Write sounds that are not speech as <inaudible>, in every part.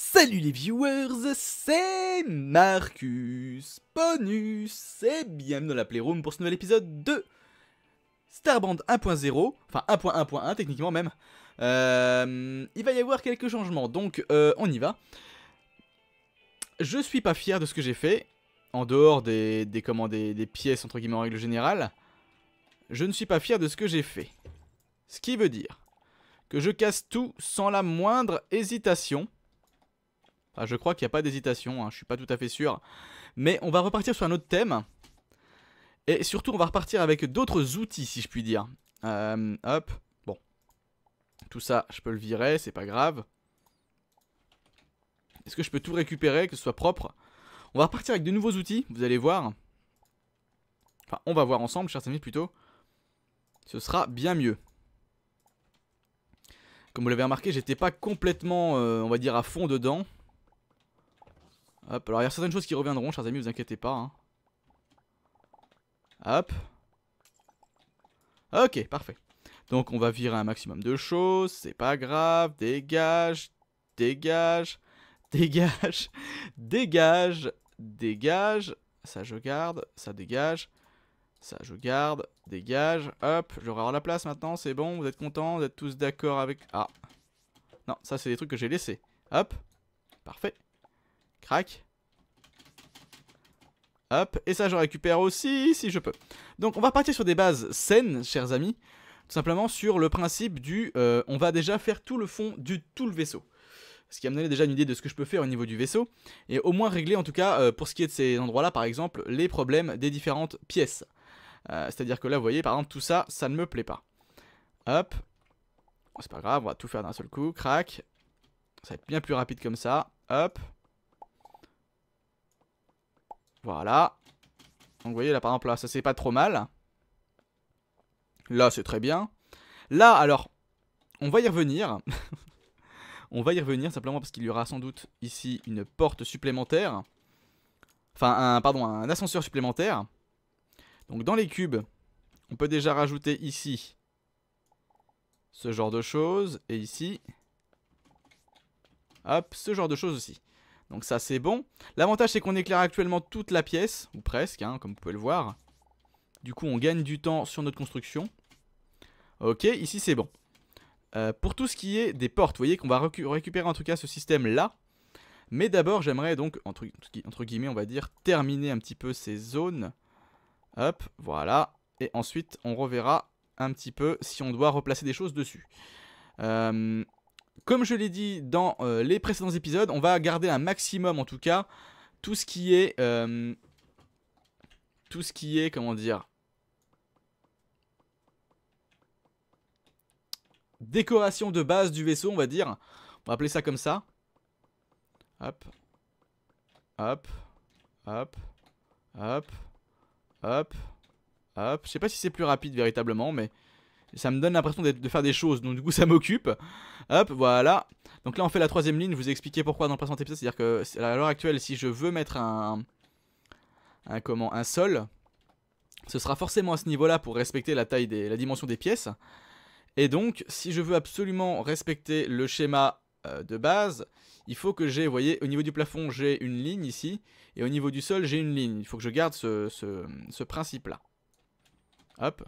Salut les viewers, c'est Marcus Bonus et bienvenue dans la Playroom pour ce nouvel épisode de Starband 1.0, enfin 1.1.1 techniquement même. Euh, il va y avoir quelques changements, donc euh, on y va. Je suis pas fier de ce que j'ai fait, en dehors des, des, des, des pièces entre guillemets en règle générale. Je ne suis pas fier de ce que j'ai fait. Ce qui veut dire que je casse tout sans la moindre hésitation. Ah, je crois qu'il n'y a pas d'hésitation, hein, je ne suis pas tout à fait sûr. Mais on va repartir sur un autre thème. Et surtout, on va repartir avec d'autres outils, si je puis dire. Euh, hop, bon. Tout ça, je peux le virer, c'est pas grave. Est-ce que je peux tout récupérer, que ce soit propre On va repartir avec de nouveaux outils, vous allez voir. Enfin, on va voir ensemble, chers amis, plutôt. Ce sera bien mieux. Comme vous l'avez remarqué, j'étais pas complètement, euh, on va dire, à fond dedans. Hop, alors il y a certaines choses qui reviendront, chers amis, vous inquiétez pas. Hein. Hop. Ok, parfait. Donc on va virer un maximum de choses, c'est pas grave, dégage, dégage, dégage, <laughs> dégage, dégage, ça je garde, ça dégage, ça je garde, dégage, hop, j'aurai la place maintenant, c'est bon, vous êtes contents, vous êtes tous d'accord avec... Ah, non, ça c'est des trucs que j'ai laissés, hop, parfait. Crac. Hop, et ça je récupère aussi si je peux. Donc on va partir sur des bases saines, chers amis. Tout simplement sur le principe du... Euh, on va déjà faire tout le fond du tout le vaisseau. Ce qui a me déjà une idée de ce que je peux faire au niveau du vaisseau. Et au moins régler en tout cas, euh, pour ce qui est de ces endroits-là par exemple, les problèmes des différentes pièces. Euh, c'est-à-dire que là vous voyez par exemple tout ça, ça ne me plaît pas. Hop. C'est pas grave, on va tout faire d'un seul coup. Crac. Ça va être bien plus rapide comme ça. Hop. Voilà. Donc vous voyez là par exemple là ça c'est pas trop mal. Là c'est très bien. Là alors on va y revenir. <laughs> on va y revenir simplement parce qu'il y aura sans doute ici une porte supplémentaire. Enfin un pardon un ascenseur supplémentaire. Donc dans les cubes on peut déjà rajouter ici ce genre de choses et ici hop ce genre de choses aussi. Donc ça c'est bon. L'avantage c'est qu'on éclaire actuellement toute la pièce, ou presque, hein, comme vous pouvez le voir. Du coup on gagne du temps sur notre construction. Ok, ici c'est bon. Euh, pour tout ce qui est des portes, vous voyez qu'on va récupérer en tout cas ce système là. Mais d'abord j'aimerais donc, entre, guillemets on va dire, terminer un petit peu ces zones. Hop, voilà. Et ensuite on reverra un petit peu si on doit replacer des choses dessus. Euh, comme je l'ai dit dans euh, les précédents épisodes, on va garder un maximum en tout cas tout ce qui est... Euh, tout ce qui est, comment dire... Décoration de base du vaisseau, on va dire. On va appeler ça comme ça. Hop. Hop. Hop. Hop. Hop. Hop. Je sais pas si c'est plus rapide véritablement, mais ça me donne l'impression de faire des choses, donc du coup <laughs> ça m'occupe. Hop, voilà. Donc là on fait la troisième ligne, je vous ai pourquoi dans le présent épisode, c'est-à-dire que à l'heure actuelle, si je veux mettre un, comment, un sol, ce sera forcément à ce niveau-là pour respecter la taille, des, la dimension des pièces. Et donc, si je veux absolument respecter le schéma euh, de base, il faut que j'ai, vous voyez, au niveau du plafond, j'ai une ligne ici, et au niveau du sol, j'ai une ligne. Il faut que je garde ce principe-là. Hop.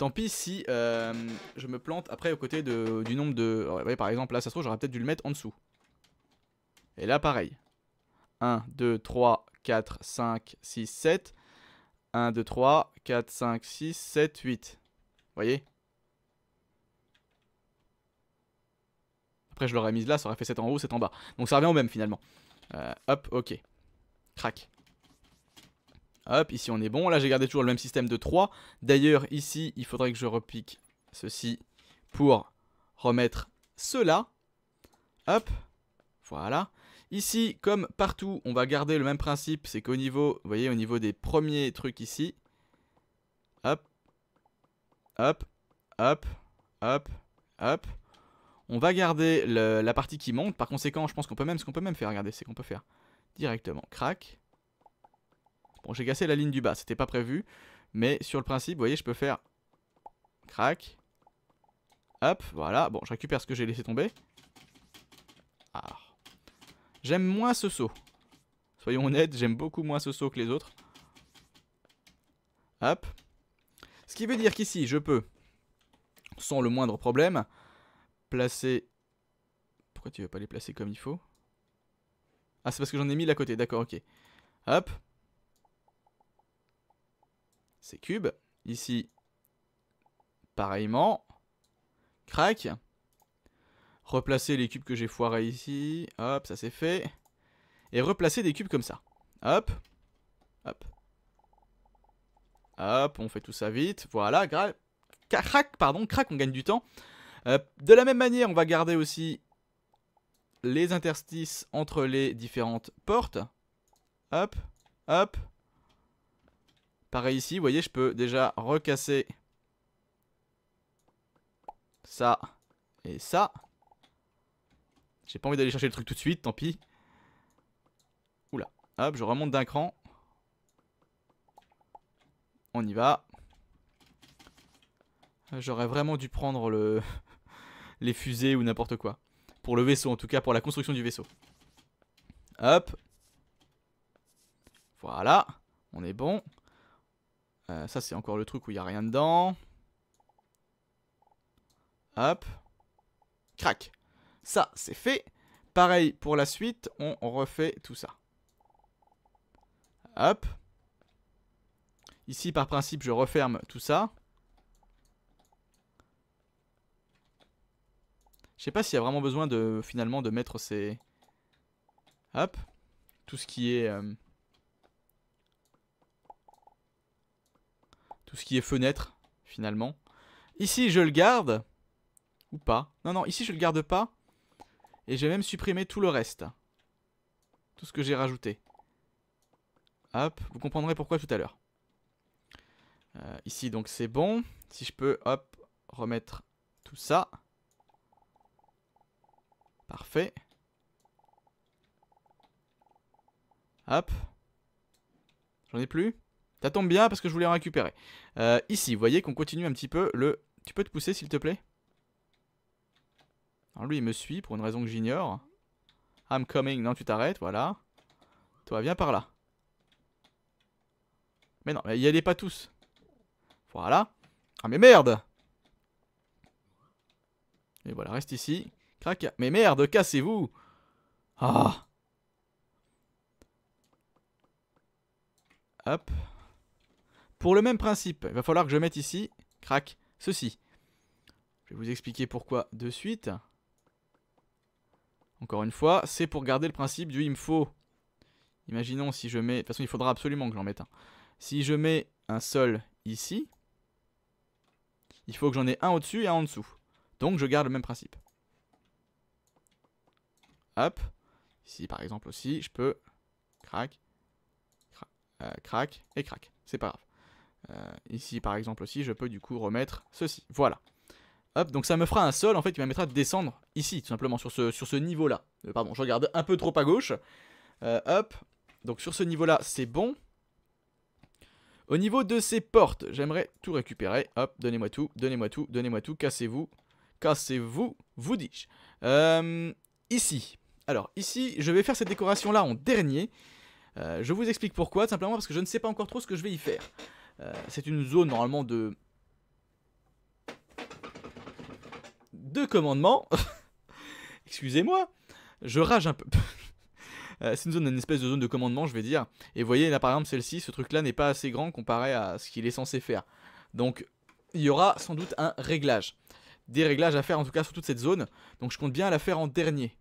Tant pis si euh, je me plante après aux côtés du nombre de... vous voyez par exemple, là, ça se trouve, j'aurais peut-être dû le mettre en dessous. Et là, pareil. 1, 2, 3, 4, 5, 6, 7. 1, 2, 3, 4, 5, 6, 7, 8. Vous voyez Après, je l'aurais mise là, ça aurait fait 7 en haut, 7 en bas. Donc ça revient au même, finalement. Euh, hop, ok. Crac. Hop, ici on est bon. Là, j'ai gardé toujours le même système de 3. D'ailleurs, ici, il faudrait que je repique ceci pour remettre cela. Hop, voilà. Ici, comme partout, on va garder le même principe. C'est qu'au niveau, vous voyez, au niveau des premiers trucs ici. Hop, hop, hop, hop, hop. On va garder la partie qui monte. Par conséquent, je pense qu'on peut même, ce qu'on peut même faire, regardez, c'est qu'on peut faire directement crac Bon, j'ai cassé la ligne du bas, c'était pas prévu. Mais sur le principe, vous voyez, je peux faire... Crac. Hop, voilà. Bon, je récupère ce que j'ai laissé tomber. Ah. J'aime moins ce saut. Soyons honnêtes, j'aime beaucoup moins ce saut que les autres. Hop. Ce qui veut dire qu'ici, je peux, sans le moindre problème, placer... Pourquoi tu veux pas les placer comme il faut Ah, c'est parce que j'en ai mis là à côté, d'accord, ok. Hop ces cubes. Ici, pareillement. Crac. Replacer les cubes que j'ai foirés ici. Hop, ça c'est fait. Et replacer des cubes comme ça. Hop. Hop. Hop, on fait tout ça vite. Voilà, crac, pardon, crac, on gagne du temps. Euh, de la même manière, on va garder aussi les interstices entre les différentes portes. Hop, hop, Pareil ici, vous voyez, je peux déjà recasser ça et ça. J'ai pas envie d'aller chercher le truc tout de suite, tant pis. Oula, hop, je remonte d'un cran. On y va. J'aurais vraiment dû prendre le... <laughs> les fusées ou n'importe quoi. Pour le vaisseau en tout cas, pour la construction du vaisseau. Hop. Voilà, on est bon. Euh, ça, c'est encore le truc où il n'y a rien dedans. Hop. Crac. Ça, c'est fait. Pareil pour la suite, on refait tout ça. Hop. Ici, par principe, je referme tout ça. Je sais pas s'il y a vraiment besoin de finalement de mettre ces... Hop. Tout ce qui est... Euh, tout ce qui est fenêtre, finalement. Ici, je le garde. Ou pas. Non, non, ici, je le garde pas. Et j'ai même supprimé tout le reste. Tout ce que j'ai rajouté. Hop, vous comprendrez pourquoi tout à l'heure. Euh, ici, donc, c'est bon. Si je peux, hop, remettre tout ça. Parfait. Hop. J'en ai plus ça tombe bien parce que je voulais en récupérer. Euh, ici, vous voyez qu'on continue un petit peu le... Tu peux te pousser s'il te plaît Alors lui il me suit pour une raison que j'ignore. I'm coming. Non tu t'arrêtes, voilà. Toi viens par là. Mais non, il y allez pas tous. Voilà. Ah mais merde Et voilà, reste ici. Crac. Mais merde, cassez-vous Ah Hop. Pour le même principe, il va falloir que je mette ici, crac, ceci. Je vais vous expliquer pourquoi de suite. Encore une fois, c'est pour garder le principe du il me faut. Imaginons si je mets, de toute façon il faudra absolument que j'en mette un. Si je mets un sol ici, il faut que j'en ai un au-dessus et un en dessous. Donc je garde le même principe. Hop. Ici par exemple aussi, je peux crac, euh, crac, et crac. C'est pas grave. Euh, ici, par exemple, aussi, je peux du coup remettre ceci. Voilà. Hop, donc ça me fera un sol, en fait, qui permettra de descendre ici, tout simplement, sur ce, sur ce niveau-là. Euh, pardon, je regarde un peu trop à gauche. Euh, hop, donc sur ce niveau-là, c'est bon. Au niveau de ces portes, j'aimerais tout récupérer. Hop, donnez-moi tout, donnez-moi tout, donnez-moi tout, cassez-vous. Cassez-vous, vous dis-je. Euh, ici. Alors, ici, je vais faire cette décoration-là en dernier. je vous explique pourquoi, simplement parce que je ne sais pas encore trop ce que je vais y faire. Euh, c'est une zone normalement de... De commandement. <laughs> Excusez-moi. Je rage un peu. <laughs> Euh, c'est une zone, une espèce de zone de commandement, je vais dire. Et vous voyez, là par exemple, celle-ci, ce truc-là n'est pas assez grand comparé à ce qu'il est censé faire. Donc, il y aura sans doute un réglage. Des réglages à faire en tout cas sur toute cette zone. Donc, je compte bien la faire en dernier.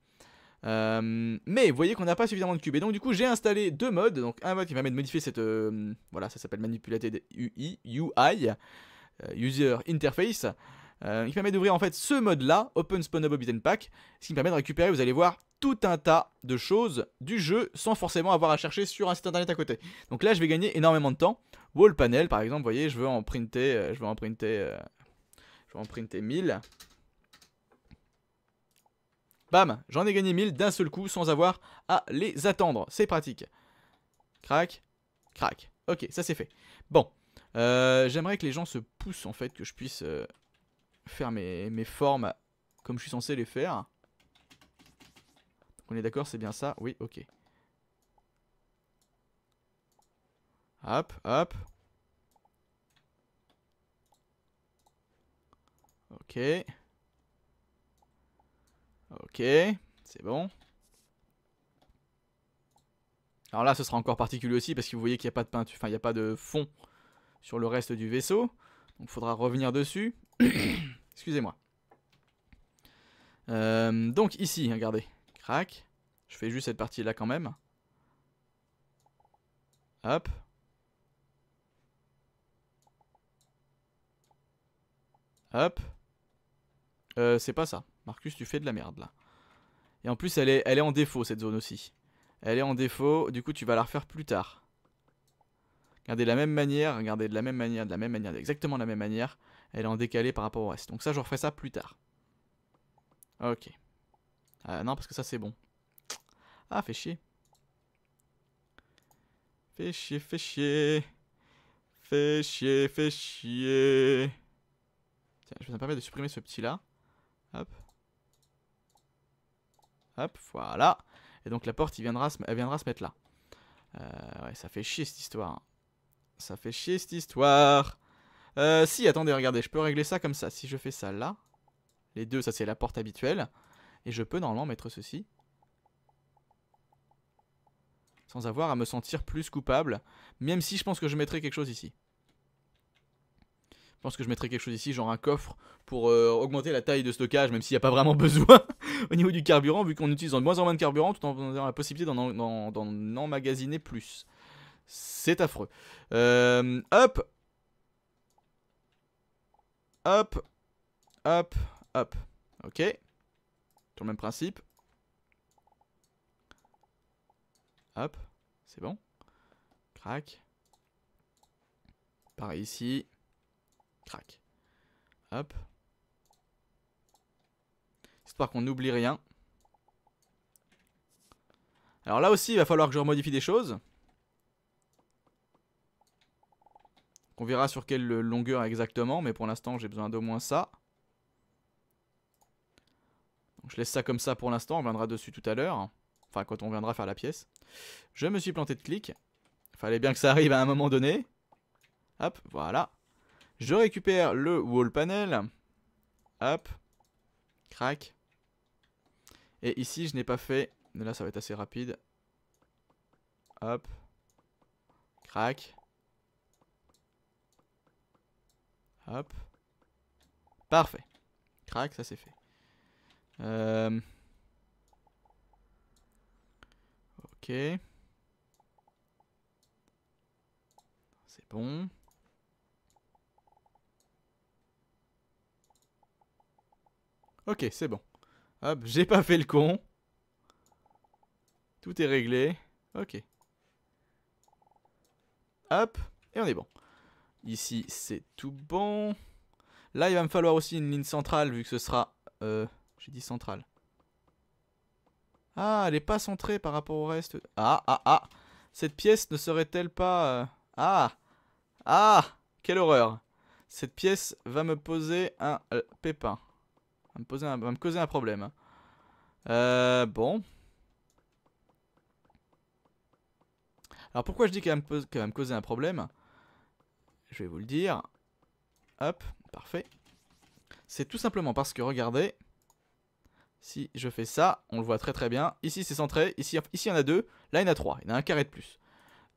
Euh, mais vous voyez qu'on n'a pas suffisamment de cubes. Et donc du coup j'ai installé deux modes. Donc un mode qui permet de modifier cette... Euh, voilà, ça s'appelle manipulated UI, UI euh, User Interface. Il permet d'ouvrir en fait ce mode là, Open Spawnable and Pack. Ce qui me permet de récupérer, vous allez voir, tout un tas de choses du jeu sans forcément avoir à chercher sur un site internet à côté. Donc là je vais gagner énormément de temps. Wall panel par exemple, vous voyez, je veux en printer, je veux en printer, je veux en printer 1000. Bam, j'en ai gagné 1000 d'un seul coup sans avoir à les attendre. C'est pratique. Crac, crac. Ok, ça c'est fait. Bon, euh, j'aimerais que les gens se poussent en fait, que je puisse euh, faire mes, mes, formes comme je suis censé les faire. On est d'accord, c'est bien ça Oui, ok. Hop, hop. Ok. Ok, c'est bon. Alors là, ce sera encore particulier aussi parce que vous voyez qu'il n'y a pas de peinture, enfin il n'y a pas de fond sur le reste du vaisseau. Donc il faudra revenir dessus. <coughs> Excusez-moi. Euh, donc ici, regardez. Crac. Je fais juste cette partie là quand même. Hop. Hop. Euh, c'est pas ça. Marcus, tu fais de la merde là. Et en plus, elle est, elle est en défaut cette zone aussi. Elle est en défaut, du coup, tu vas la refaire plus tard. Regardez de la même manière, regardez de la même manière, de la même manière, exactement de la même manière. Elle est en décalé par rapport au reste. Donc ça, je refais ça plus tard. Ok. Ah, non, parce que ça, c'est bon. Ah, fait chier. Fait chier, fait chier. Fait chier, fait chier. Tiens, je vais me permettre de supprimer ce petit là. Hop. Hop, voilà. Et donc la porte, viendra elle viendra se mettre là. Euh, ouais, ça fait chier cette histoire. Hein. Ça fait chier cette histoire. Euh, si, attendez, regardez, je peux régler ça comme ça. Si je fais ça là, les deux, ça c'est la porte habituelle. Et je peux normalement mettre ceci. Sans avoir à me sentir plus coupable. Même si je pense que je mettrai quelque chose ici. Je pense que je mettrai quelque chose ici, genre un coffre, pour euh, augmenter la taille de stockage, même s'il n'y a pas vraiment <laughs> besoin au niveau du carburant, vu qu'on utilise de moins en moins de carburant, tout en ayant la possibilité d'en emmagasiner plus. C'est affreux. Euh, hop Hop Hop Hop Ok. tout le même principe. Hop. C'est bon. Crac. Pareil ici. Crac. Hop. Histoire qu'on n'oublie rien. Alors là aussi, il va falloir que je remodifie des choses. On verra sur quelle longueur exactement, mais pour l'instant, j'ai besoin d'au moins ça. Donc je laisse ça comme ça pour l'instant, on viendra dessus tout à l'heure. Enfin, quand on viendra faire la pièce. Je me suis planté de clic. Fallait bien que ça arrive à un moment donné. Hop, voilà. Je récupère le wall panel. Hop. Crac. Et ici, je n'ai pas fait... Mais là, ça va être assez rapide. Hop. Crac. Hop. Parfait. Crac, ça c'est fait. Euh... Ok. C'est bon. Ok, c'est bon. Hop, j'ai pas fait le con. Tout est réglé. Ok. Hop, et on est bon. Ici, c'est tout bon. Là, il va me falloir aussi une ligne centrale, vu que ce sera... Euh, j'ai dit centrale. Ah, elle est pas centrée par rapport au reste. Ah, ah, ah. Cette pièce ne serait-elle pas... Euh, ah Ah Quelle horreur Cette pièce va me poser un euh, pépin me, poser un, va me causer un problème. Hein. Euh, bon. Alors pourquoi je dis qu'elle va, me causer un problème Je vais vous le dire. Hop, parfait. C'est tout simplement parce que, regardez, si je fais ça, on le voit très très bien. Ici c'est centré, ici, ici il y en a deux, là il y en a trois, il y en a un carré de plus.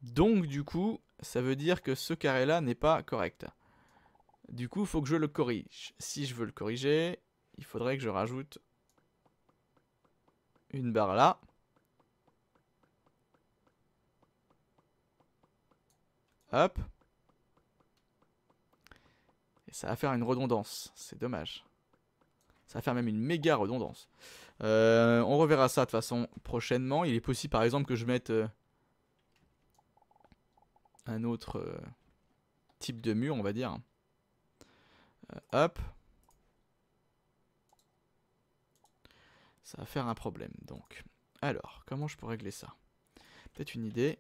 Donc du coup, ça veut dire que ce carré là n'est pas correct. Du coup, il faut que je le corrige. Si je veux le corriger, il faudrait que je rajoute une barre là. Hop. Et ça va faire une redondance. C'est dommage. Ça va faire même une méga redondance. Euh, on reverra ça de façon prochainement. Il est possible par exemple que je mette euh, un autre euh, type de mur, on va dire. hop. Ça va faire un problème, donc. Alors, comment je peux régler ça Peut-être une idée.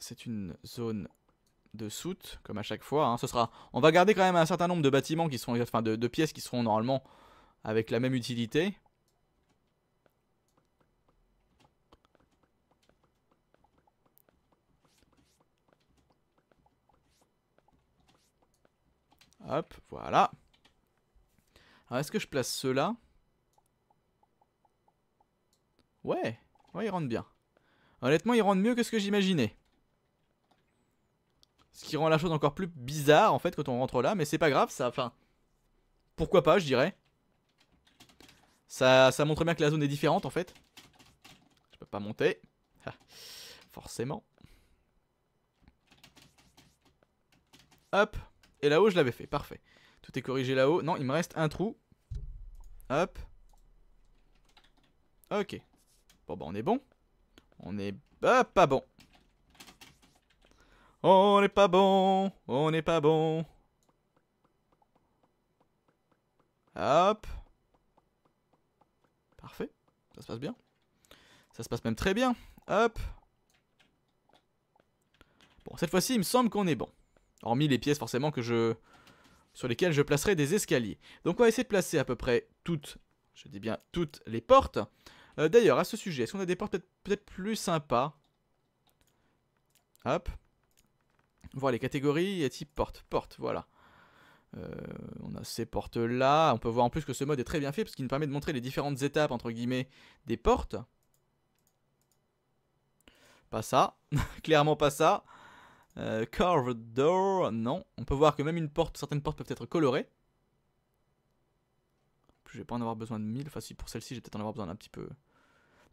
C'est une zone de soute, comme à chaque fois. Hein. Ce sera... On va garder quand même un certain nombre de bâtiments qui seront... Enfin, de, de pièces qui seront normalement avec la même utilité. Hop, voilà. Alors, est-ce que je place ceux-là Ouais, ouais, il rentre bien. Honnêtement, il rentre mieux que ce que j'imaginais. Ce qui rend la chose encore plus bizarre en fait quand on rentre là, mais c'est pas grave, ça. Enfin, pourquoi pas, je dirais. Ça, ça montre bien que la zone est différente en fait. Je peux pas monter. Ah, forcément. Hop. Et là-haut, je l'avais fait. Parfait. Tout est corrigé là-haut. Non, il me reste un trou. Hop. Ok. Bon bah on est bon. On est pas bon. On n'est pas bon. On n'est pas bon. Hop. Parfait. Ça se passe bien. Ça se passe même très bien. Hop. Bon, cette fois-ci, il me semble qu'on est bon. Hormis les pièces forcément que je sur lesquelles je placerai des escaliers. Donc on va essayer de placer à peu près toutes, je dis bien toutes les portes. Euh, d'ailleurs, à ce sujet, est-ce qu'on a des portes peut-être plus sympas Hop. Voir les catégories et type porte. Porte, voilà. Euh, on a ces portes-là. On peut voir en plus que ce mode est très bien fait parce qu'il nous permet de montrer les différentes étapes, entre guillemets, des portes. Pas ça. <laughs> Clairement pas ça. Euh, carved door, non. On peut voir que même une porte, certaines portes peuvent être colorées. Je vais pas en avoir besoin de 1000. Enfin, si pour celle-ci, j'ai peut-être en avoir besoin d'un petit peu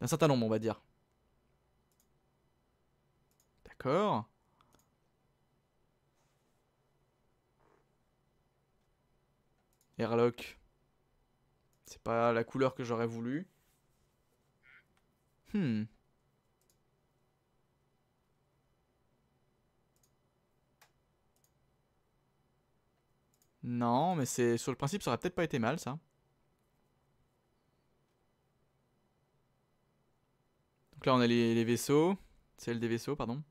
d'un certain nombre, on va dire. D'accord. Airlock. C'est pas la couleur que j'aurais voulu. Hmm. Non, mais c'est sur le principe, ça aurait peut-être pas été mal, ça. là, on a les, vaisseaux. Celle des vaisseaux, pardon.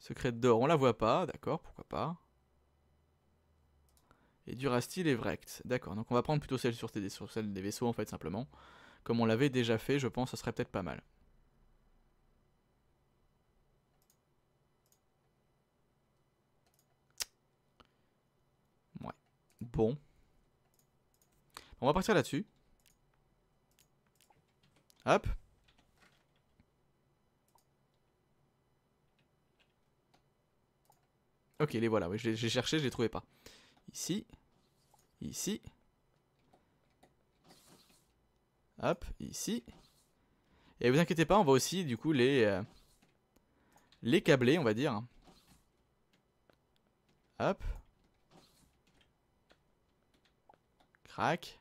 Secrète d'or, on la voit pas, d'accord, pourquoi pas. Et Durastil et d'accord. Donc on va prendre plutôt celle sur, sur celle des vaisseaux, en fait, simplement. Comme on l'avait déjà fait, je pense, ce serait peut-être pas mal. Ouais. Bon. On va partir là-dessus. Hop. Ok, les voilà, j'ai cherché, je les trouvais pas. Ici. Ici. Hop, ici. Et vous inquiétez pas, on va aussi du coup les, euh, les câbler, on va dire. Hop. Crac.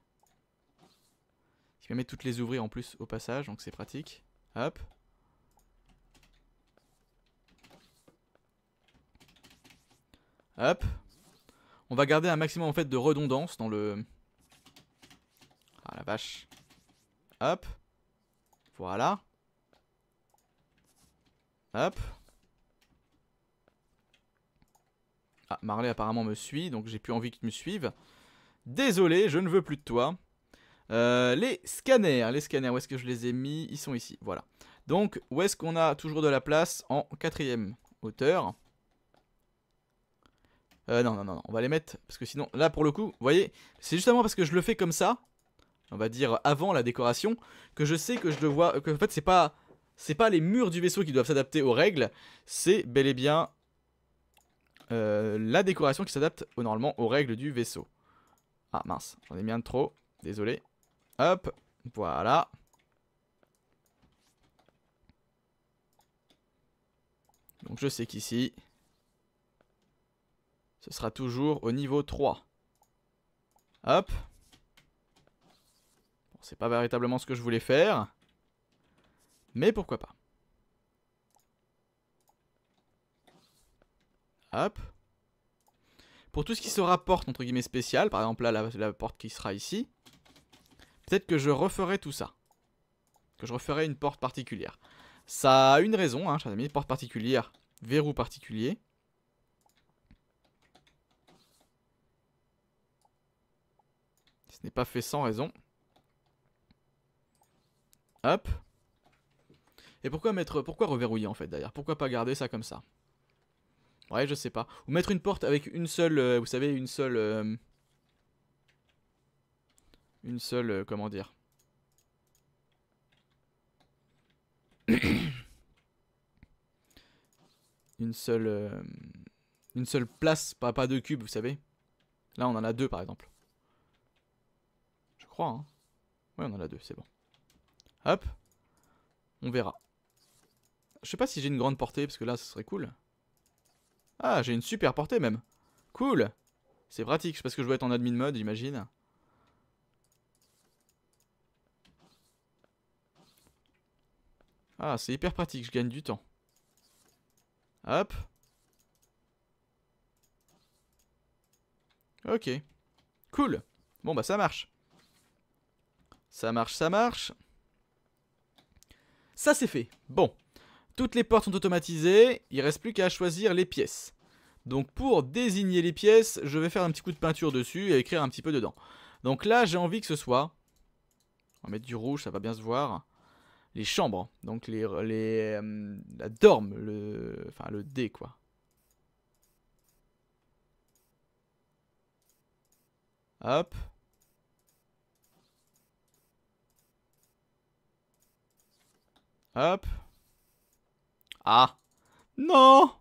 Je vais mettre toutes les ouvrir en plus au passage, donc c'est pratique. Hop. Hop. On va garder un maximum en fait de redondance dans le... Ah la vache. Hop. Voilà. Hop. Ah, Marley apparemment me suit, donc j'ai plus envie qu'il me suive. Désolé, je ne veux plus de toi. Euh, les scanners, les scanners, où est-ce que je les ai mis Ils sont ici, voilà. Donc, où est-ce qu'on a toujours de la place En quatrième hauteur. Euh, non, non, non, on va les mettre, parce que sinon, là, pour le coup, vous voyez, c'est justement parce que je le fais comme ça, on va dire avant la décoration, que je sais que je dois... Que, en fait, c'est pas... C'est pas les murs du vaisseau qui doivent s'adapter aux règles, c'est bel et bien euh, la décoration qui s'adapte normalement aux règles du vaisseau. Ah mince, j'en ai mis un trop, désolé. Hop, voilà. Donc je sais qu'ici, ce sera toujours au niveau 3. Hop. Bon, c'est pas véritablement ce que je voulais faire. Mais pourquoi pas. Hop. Pour tout ce qui se rapporte entre guillemets, spécial, par exemple là, la porte qui sera ici, Peut-être que je referai tout ça. Que je referai une porte particulière. Ça a une raison, hein, chers amis. Porte particulière, verrou particulier. Ce n'est pas fait sans raison. Hop. Et pourquoi mettre, pourquoi reverrouiller en fait d'ailleurs Pourquoi pas garder ça comme ça Ouais, je sais pas. Ou mettre une porte avec une seule, euh, vous savez, une seule, euh, une seule, euh, comment dire. <coughs> une seule. Euh, une seule place, pas, pas deux cubes, vous savez. Là, on en a deux par exemple. Je crois, hein. Ouais, on en a deux, c'est bon. Hop. On verra. Je sais pas si j'ai une grande portée, parce que là, ce serait cool. Ah, j'ai une super portée même. Cool. C'est pratique, parce que je dois être en admin mode, j'imagine. Ah, c'est hyper pratique, je gagne du temps. Hop. Ok. Cool. Bon, bah ça marche. Ça marche, ça marche. Ça, c'est fait. Bon. Toutes les portes sont automatisées. Il reste plus qu'à choisir les pièces. Donc pour désigner les pièces, je vais faire un petit coup de peinture dessus et écrire un petit peu dedans. Donc là, j'ai envie que ce soit... On va mettre du rouge, ça va bien se voir les chambres, hein. donc les, les euh, la dorme, le, enfin le dé quoi. Hop. Hop. Ah. Non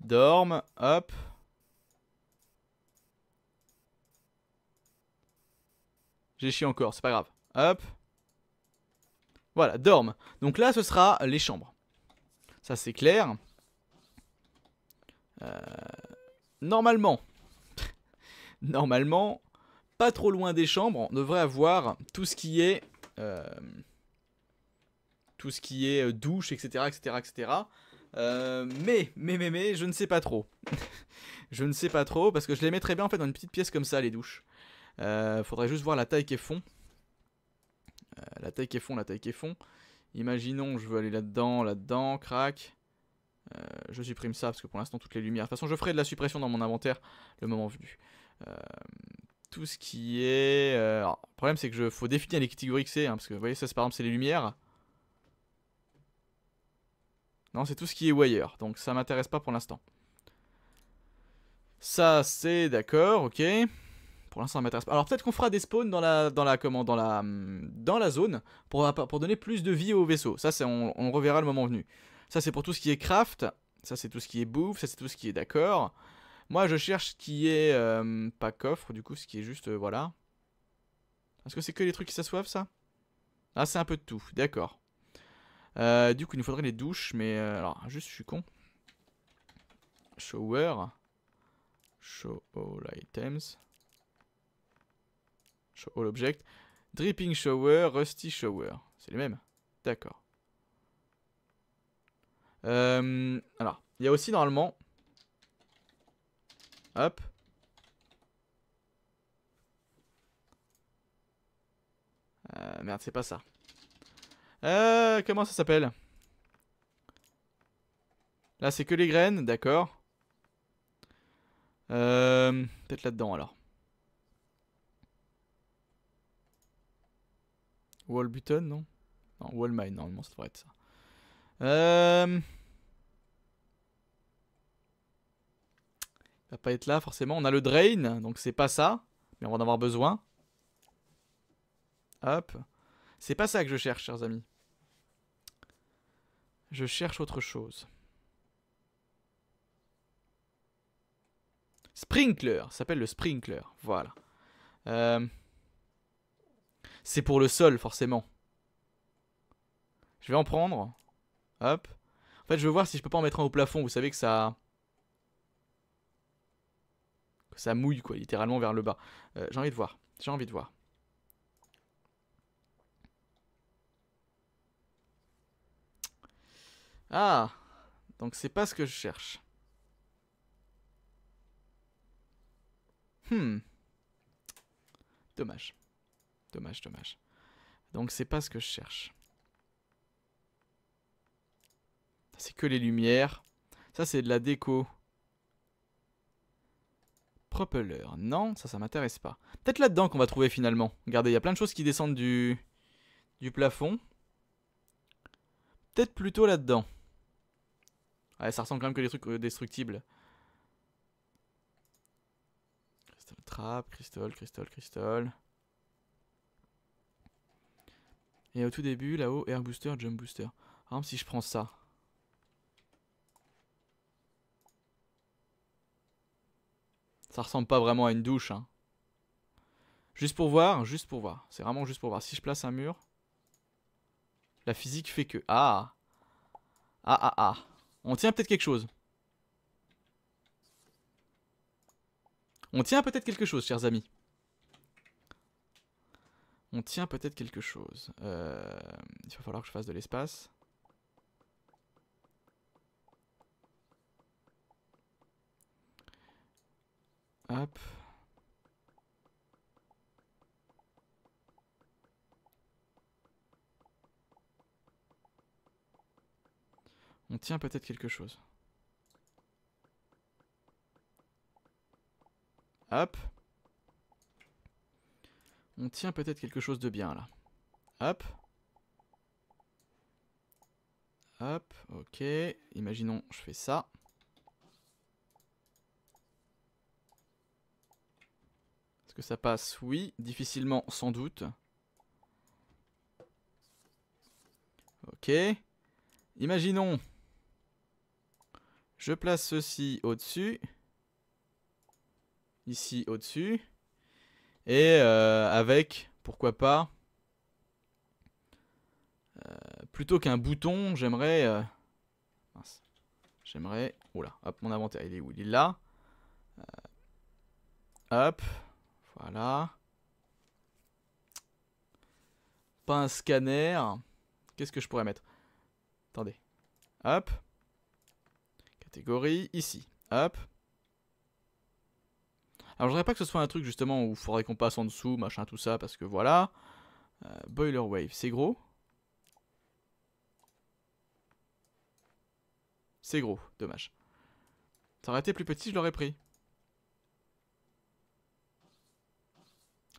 Dorme, hop. J'ai chié encore, c'est pas grave. Hop. Voilà, dorme. Donc là, ce sera les chambres. Ça, c'est clair. Euh, normalement, <laughs> normalement, pas trop loin des chambres, on devrait avoir tout ce qui est... Euh, tout ce qui est euh, douche, etc., etc., etc. mais, mais, mais, mais, je ne sais pas trop. <laughs> je ne sais pas trop, parce que je les mettrais bien en fait dans une petite pièce comme ça, les douches. Euh, faudrait juste voir la taille est fond. Euh, la taille est fond, la taille est fond. Imaginons, je veux aller là-dedans, là-dedans, crac. Euh, je supprime ça parce que pour l'instant toutes les lumières. De toute façon, je ferai de la suppression dans mon inventaire le moment venu. tout ce qui est. le problème c'est que je faut définir les catégories que c'est, hein, parce que vous voyez ça, par exemple, c'est les lumières. Non, c'est tout ce qui est wire, donc ça m'intéresse pas pour l'instant. Ça, c'est d'accord, ok. Alors peut-être qu'on fera des spawns dans la, dans la, comment, dans la, hum, dans la zone pour, pour donner plus de vie au vaisseau. Ça, c'est on, reverra le moment venu. Ça, c'est pour tout ce qui est craft. Ça, c'est tout ce qui est bouffe. Ça, c'est tout ce qui est d'accord. Moi, je cherche ce qui est hum, pas coffre, du coup, ce qui est juste, euh, voilà. Est-ce que c'est que les trucs qui s'assoivent, ça Ah, c'est un peu de tout, d'accord. Euh, du coup, il nous faudrait les douches, mais... Euh, alors, juste, je suis con. Shower. Show all items all object. Dripping shower, rusty shower. C'est les mêmes. D'accord. Euh, alors, il y a aussi normalement. Hop. Euh, merde, c'est pas ça. Euh, comment ça s'appelle Là, c'est que les graines, d'accord. Peut-être là-dedans alors. Wallbutton, non Non, Wallmine, normalement, ça devrait être ça. Euh... Il va pas être là, forcément. On a le Drain, donc c'est pas ça. Mais on va en avoir besoin. Hop. C'est pas ça que je cherche, chers amis. Je cherche autre chose. Sprinkler, ça s'appelle le sprinkler, voilà. Euh... C'est pour le sol, forcément. Je vais en prendre. Hop. En fait, je veux voir si je peux pas en mettre un au plafond. Vous savez que ça... Que ça mouille, quoi, littéralement vers le bas. Euh, j'ai envie de voir. J'ai envie de voir. Ah Donc c'est pas ce que je cherche. Hmm. Dommage. Dommage, dommage. Donc c'est pas ce que je cherche. C'est que les lumières. Ça c'est de la déco. Propeller. Non, ça, ça m'intéresse pas. Peut-être là-dedans qu'on va trouver finalement. Regardez, il y a plein de choses qui descendent du, du plafond. Peut-être plutôt là-dedans. Ouais, ça ressemble quand même que les trucs euh, destructibles. Crystal Trap, Crystal, Crystal, Crystal. Et au tout début, là-haut, Air Booster, Jump Booster. Par exemple, si je prends ça. Ça ressemble pas vraiment à une douche. Hein. Juste pour voir, juste pour voir. C'est vraiment juste pour voir. Si je place un mur, la physique fait que... Ah Ah ah ah On tient peut-être quelque chose. On tient peut-être quelque chose, chers amis. On tient peut-être quelque chose. Euh, il va falloir que je fasse de l'espace. Hop. On tient peut-être quelque chose. Hop. On tient peut-être quelque chose de bien là. Hop. Hop, ok. Imaginons, je fais ça. Est-ce que ça passe Oui. Difficilement, sans doute. Ok. Imaginons. Je place ceci au-dessus. Ici, au-dessus. Et euh, avec, pourquoi pas, euh, plutôt qu'un bouton, j'aimerais... Euh, j'aimerais... Oula, hop, mon inventaire, il est où Il est là. hop, voilà. Pas un scanner. Qu'est-ce que je pourrais mettre Attendez. Hop. Catégorie, ici. Hop. Alors, je voudrais pas que ce soit un truc justement où il faudrait qu'on passe en dessous, machin, tout ça, parce que voilà. Euh, boiler Wave, c'est gros. C'est gros, dommage. Ça aurait été plus petit, je l'aurais pris.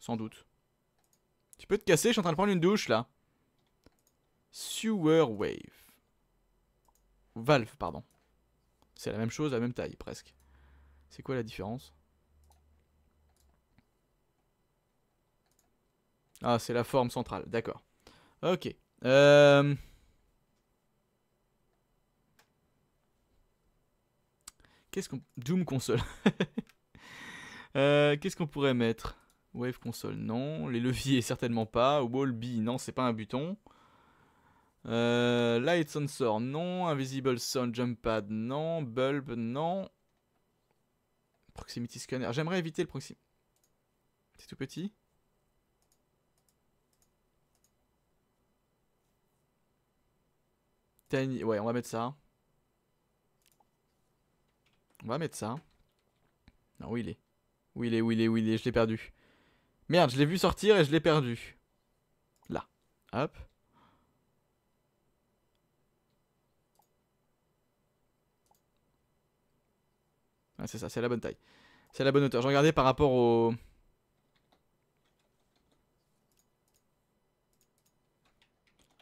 Sans doute. Tu peux te casser, je suis en train de prendre une douche là. Sewer Wave. Valve, pardon. C'est la même chose, la même taille presque. C'est quoi la différence Ah, c'est la forme centrale, d'accord. Ok. Euh, qu'est-ce qu'on... Doom console. <laughs> Euh, qu'est-ce qu'on pourrait mettre Wave console, non. Les leviers, <laughs> certainement pas. Wall B, non, c'est pas un buton. Euh, light sensor, non. Invisible sun, jump pad, non. Bulb, non. Proximity scanner. J'aimerais éviter le proximity. C'est tout petit Ouais, on va mettre ça. On va mettre ça. Non, où il est Où il est, où il est, où il est Je l'ai perdu. Merde, je l'ai vu sortir et je l'ai perdu. Là. Hop. Ah, c'est ça, c'est la bonne taille. C'est la bonne hauteur. Je regardais par rapport au...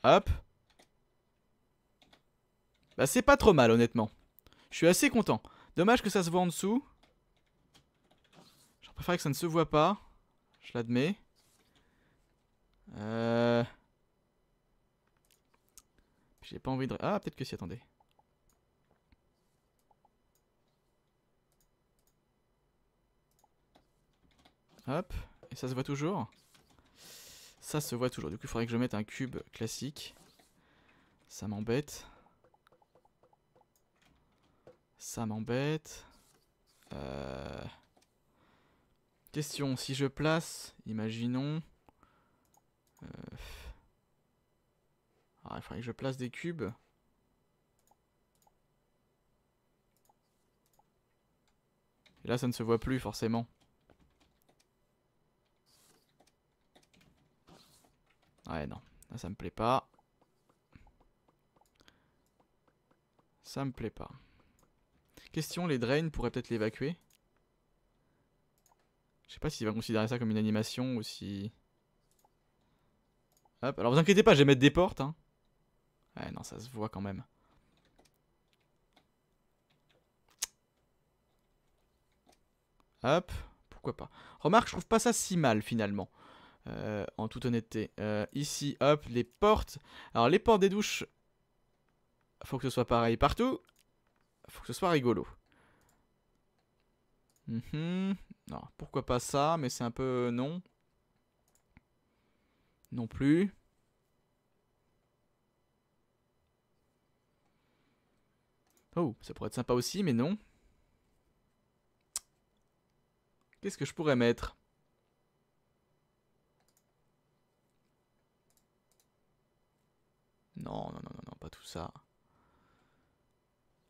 Hop. Bah c'est pas trop mal honnêtement. Je suis assez content. Dommage que ça se voit en dessous. J'aurais préféré que ça ne se voit pas. Je l'admets. Euh... J'ai pas envie de... Ah peut-être que si, attendez. Hop. Et ça se voit toujours Ça se voit toujours. Du coup il faudrait que je mette un cube classique. Ça m'embête. Ça m'embête. Euh, question, si je place, imaginons... Euh, ah, il faudrait que je place des cubes. Et là, ça ne se voit plus, forcément. Ouais, non. Là, ça me plaît pas. Ça me plaît pas. Question, les drains pourraient peut-être l'évacuer. Je sais pas s'il va considérer ça comme une animation ou si... Hop, alors vous inquiétez pas, je vais mettre des portes. Hein. Ouais, non, ça se voit quand même. Hop, pourquoi pas. Remarque, je trouve pas ça si mal finalement. Euh, en toute honnêteté. Euh, ici, hop, les portes. Alors les portes des douches, faut que ce soit pareil partout. Faut que ce soit rigolo. Mhm. Non, pourquoi pas ça, mais c'est un peu non. Non plus. Oh, ça pourrait être sympa aussi, mais non. Qu'est-ce que je pourrais mettre non, non, non, non, pas tout ça.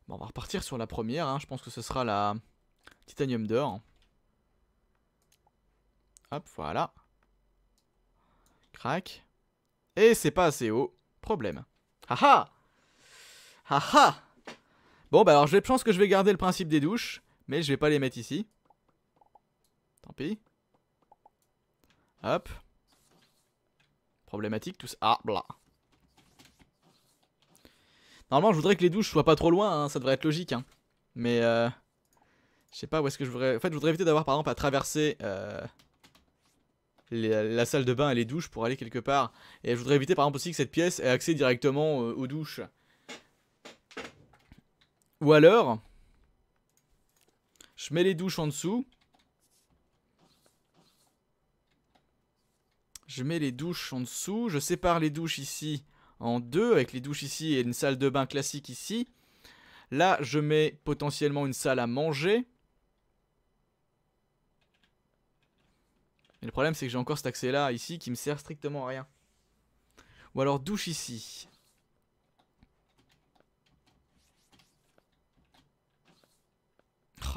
Bon, on va repartir sur la première. Hein. Je pense que ce sera la titanium d'or. Hop, voilà. Crac. Et c'est pas assez haut. Problème. Haha Haha ah ah. Bon, bah alors je pense que je vais garder le principe des douches. Mais je vais pas les mettre ici. Tant pis. Hop. Problématique, tout ça... Ah, blah. Normalement, je voudrais que les douches soient pas trop loin, hein, ça devrait être logique. Hein. Mais euh, je sais pas où est-ce que je voudrais... En fait, je voudrais éviter d'avoir, par exemple, à traverser euh, la salle de bain et les douches pour aller quelque part. Et je voudrais éviter, par exemple, aussi que cette pièce ait accès directement euh, aux douches. Ou alors, je mets les douches en dessous. Je mets les douches en dessous, je sépare les douches ici en deux, avec les douches ici et une salle de bain classique ici. Là, je mets potentiellement une salle à manger. Et le problème, c'est que j'ai encore cet accès-là, ici, qui me sert strictement à rien. Ou alors douche ici.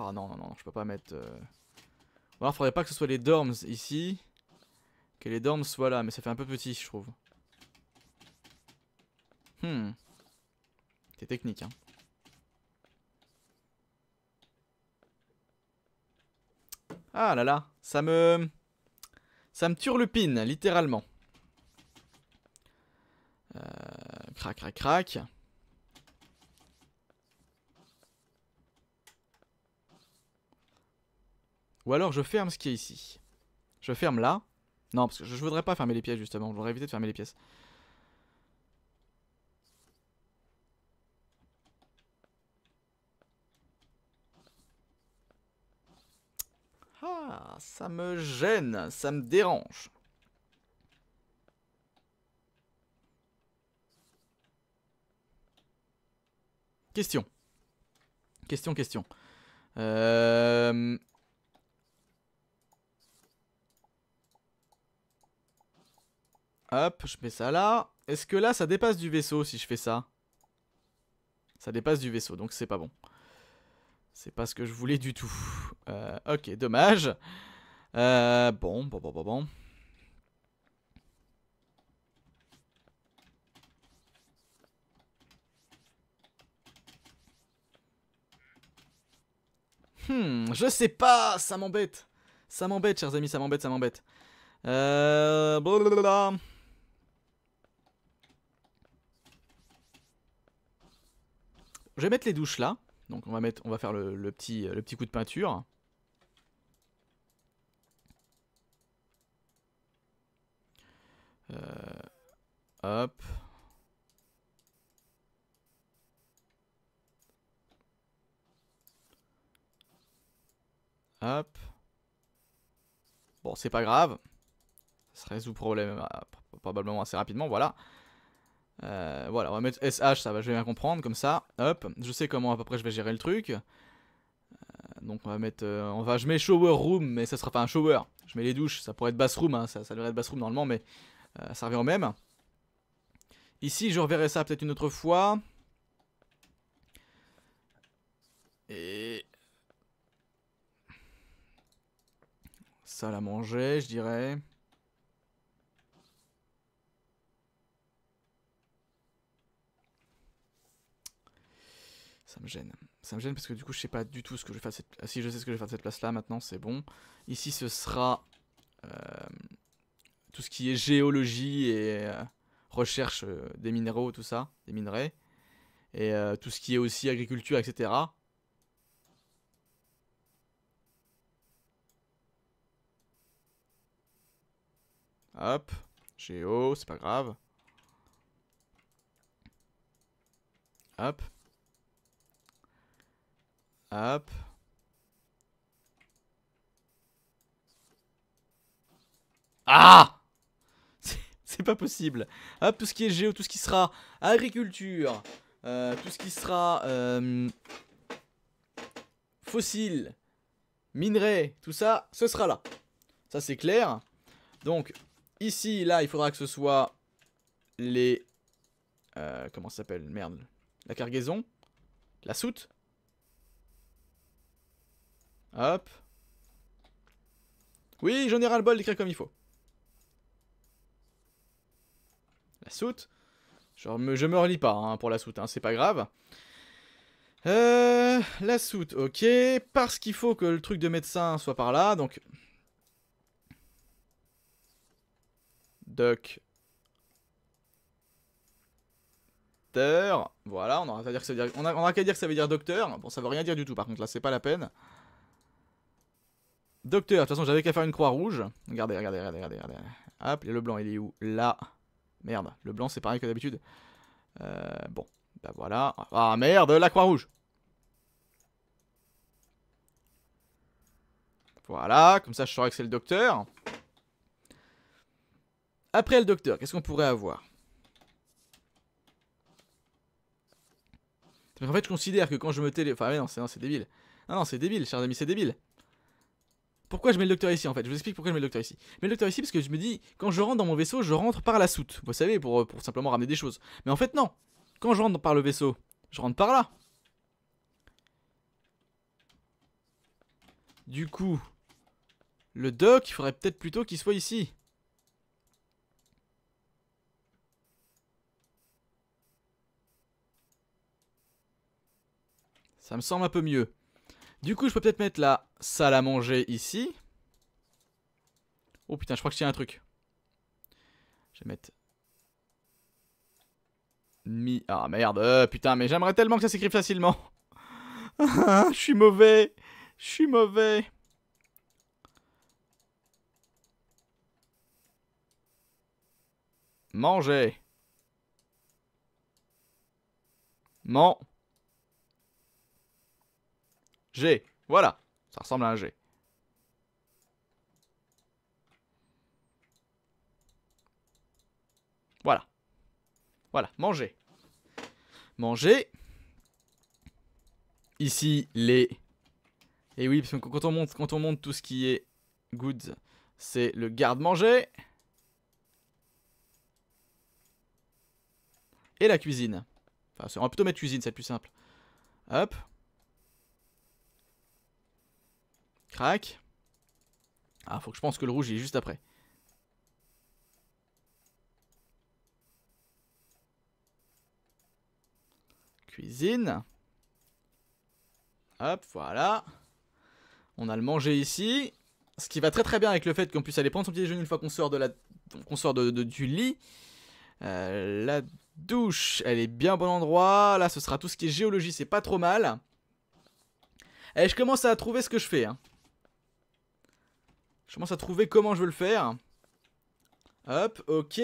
Ah non, non, non, je peux pas mettre... Euh. Ou faudrait pas que ce soit les dorms ici. Que les dorms soient là, mais ça fait un peu petit, je trouve. Hmm. C'est technique, hein. Ah là là, ça me... Ça me turlupine, littéralement. Euh, crac, crac, crac. Ou alors je ferme ce qui est ici. Je ferme là. Non, parce que je voudrais pas fermer les pièces, justement. Je voudrais éviter de fermer les pièces. ça me gêne, ça me dérange. Question. Question, question. Euh... Hop, je mets ça là. Est-ce que là, ça dépasse du vaisseau si je fais ça Ça dépasse du vaisseau, donc c'est pas bon. C'est pas ce que je voulais du tout. ok, dommage. bon, bon, bon, bon, bon. Hmm, je sais pas, ça m'embête. Ça m'embête, chers amis, ça m'embête, ça m'embête. Je vais mettre les douches là. Donc on va, mettre, on va faire le, petit, le petit coup de peinture. Euh, hop. Hop. Bon, c'est pas grave. Ça se résout problème probablement assez rapidement, voilà. Euh, voilà, on va mettre SH, ça va, je vais bien comprendre, comme ça, hop, je sais comment à peu près je vais gérer le truc. Euh, donc on va mettre, euh, va, je mets shower room, mais ça sera pas un shower, je mets les douches, ça pourrait être bathroom, hein, ça, ça, devrait être bathroom normalement, mais ça revient au même. Ici, je reverrai ça peut-être une autre fois. Et... Salle à manger, je dirais. Ça me gêne. Ça me gêne parce que du coup, je sais pas du tout ce que je vais faire. Cette... Ah, si je sais ce que je vais faire de cette place-là, maintenant, c'est bon. Ici, ce sera euh, tout ce qui est géologie et euh, recherche euh, des minéraux, tout ça, des minerais. Et tout ce qui est aussi agriculture, etc. Hop, géo, c'est pas grave. Hop. Hop. Ah C'est pas possible. Hop, tout ce qui est géo, tout ce qui sera agriculture, euh, tout ce qui sera euh, fossiles, minerais, tout ça, ce sera là. Ça c'est clair. Donc ici, là, il faudra que ce soit les... Euh, comment ça s'appelle Merde. La cargaison. La soute. Hop. Oui, j'en ai ras le bol d'écrire comme il faut. La soute. Je me, je me relis pas hein, pour la soute, hein, c'est pas grave. Euh, la soute, ok. Parce qu'il faut que le truc de médecin soit par là, donc... Duck. Voilà, on aura qu'à dire, dire, que ça veut dire docteur. Bon, ça veut rien dire du tout, par contre, là, c'est pas la peine. Docteur, de toute façon j'avais qu'à faire une croix rouge. Regardez, regardez, regardez, regardez, regardez. Hop, et le blanc il est où Là. Merde, le blanc c'est pareil que d'habitude. Euh, bon, bah voilà. Ah merde, la croix rouge Voilà, comme ça je saurais que c'est le docteur. Après le docteur, qu'est-ce qu'on pourrait avoir En fait, je considère que quand je me télé... Enfin, mais non, c'est débile. Non, non, c'est débile, chers amis, c'est débile pourquoi je mets le docteur ici en fait Je vous explique pourquoi je mets le docteur ici. Je mets le docteur ici parce que je me dis, quand je rentre dans mon vaisseau, je rentre par la soute. Vous savez, pour, euh, pour simplement ramener des choses. Mais en fait, non. Quand je rentre par le vaisseau, je rentre par là. Du coup, le doc, il faudrait peut-être plutôt qu'il soit ici. Ça me semble un peu mieux. Du coup, je peux peut-être mettre la salle à manger ici. Oh putain, je crois que j'ai un truc. Je vais mettre... Mi... Ah merde, euh, putain, mais j'aimerais tellement que ça s'écrit facilement. <laughs> je suis mauvais. Je suis mauvais. Manger. Man. G. Voilà. Ça ressemble à un G. Voilà. Voilà, manger. Manger. Ici, les... Et oui, parce que quand on monte, quand on monte tout ce qui est goods, c'est le garde-manger. Et la cuisine. Enfin, on va plutôt mettre cuisine, c'est plus simple. Hop. Ah, faut que je pense que le rouge est juste après. Cuisine. Hop, voilà. On a le manger ici. Ce qui va très très bien avec le fait qu'on puisse aller prendre son petit déjeuner une fois qu'on sort, de la... qu'on sort de, du lit. Euh, la douche, elle est bien bon endroit. Là, ce sera tout ce qui est géologie, c'est pas trop mal. Et eh, je commence à trouver ce que je fais. Hein. Je commence à trouver comment je veux le faire. Hop, ok.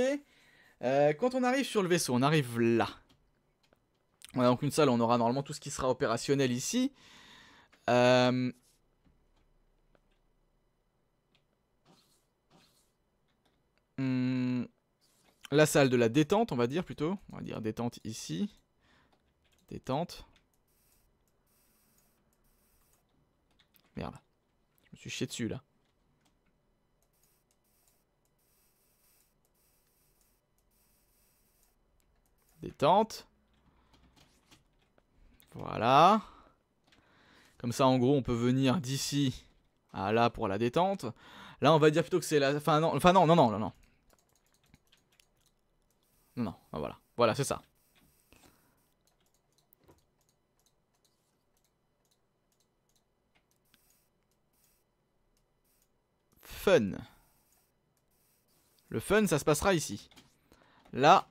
Euh, quand on arrive sur le vaisseau, on arrive là. On a donc une salle on aura normalement tout ce qui sera opérationnel ici. Euh, hmm, la salle de la détente, on va dire plutôt. On va dire détente ici. Détente. Merde. Je me suis chié dessus là. Détente. Voilà. Comme ça, en gros, on peut venir d'ici à là pour la détente. Là, on va dire plutôt que c'est la... Enfin, non, non, non, non, non. Non, non, ah, voilà. Voilà, c'est ça. Fun. Le fun, ça se passera ici. Là,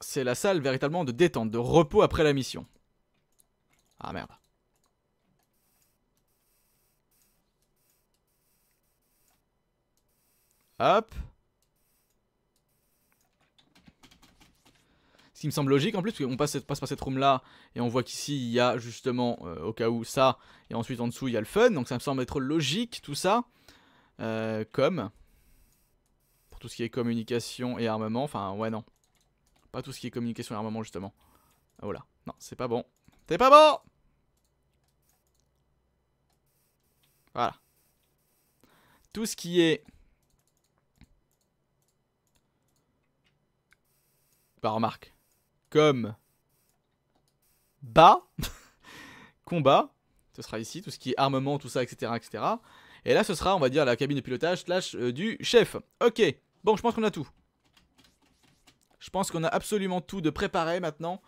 c'est la salle véritablement de détente, de repos après la mission. Ah merde. Hop. Ce qui me semble logique en plus, parce qu'on passe, par cette room là, et on voit qu'ici il y a justement, euh, au cas où, ça, et ensuite en dessous il y a le fun, donc ça me semble être logique tout ça. Euh, comme. Pour tout ce qui est communication et armement, enfin ouais non. Pas tout ce qui est communication et armement, justement. Ah, voilà. Non, c'est pas bon. C'est pas bon Voilà. Tout ce qui est... Bah remarque. Comme... Bas. <laughs> combat. Ce sera ici. Tout ce qui est armement, tout ça, etc., etc. Et là, ce sera, on va dire, la cabine de pilotage slash euh, du chef. Ok. Bon, je pense qu'on a tout. Je pense qu'on a absolument tout de préparé maintenant.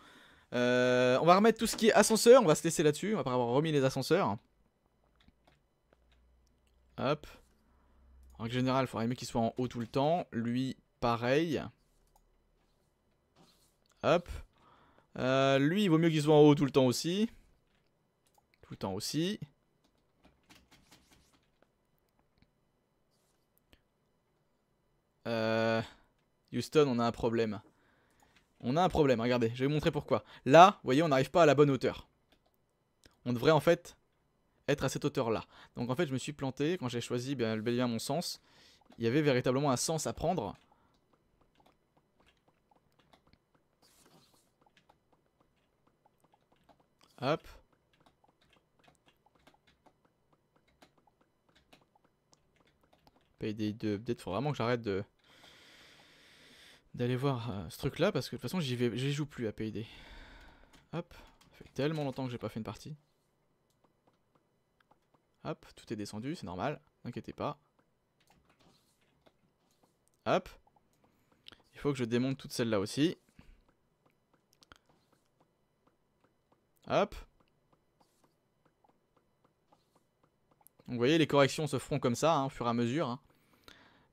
Euh, on va remettre tout ce qui est ascenseur. On va se laisser là-dessus. On va pas avoir remis les ascenseurs. Hop. En général, il faudrait mieux qu'il soit en haut tout le temps. Lui, pareil. Hop. Euh, lui, il vaut mieux qu'il soit en haut tout le temps aussi. Tout le temps aussi. Euh... Houston, on a un problème. On a un problème, regardez, je vais vous montrer pourquoi. Là, vous voyez, on n'arrive pas à la bonne hauteur. On devrait en fait être à cette hauteur-là. Donc en fait, je me suis planté, quand j'ai choisi bien, le à mon sens, il y avait véritablement un sens à prendre. Hop. peut faut vraiment que j'arrête de d'aller voir euh, ce truc là parce que de toute façon j'y vais joue plus à PID. Hop, ça fait tellement longtemps que j'ai pas fait une partie. Hop, tout est descendu, c'est normal, n'inquiétez pas. Hop. Il faut que je démonte toute celle là aussi. Hop. vous voyez, les corrections se feront comme ça, hein, au fur et à mesure. Hein.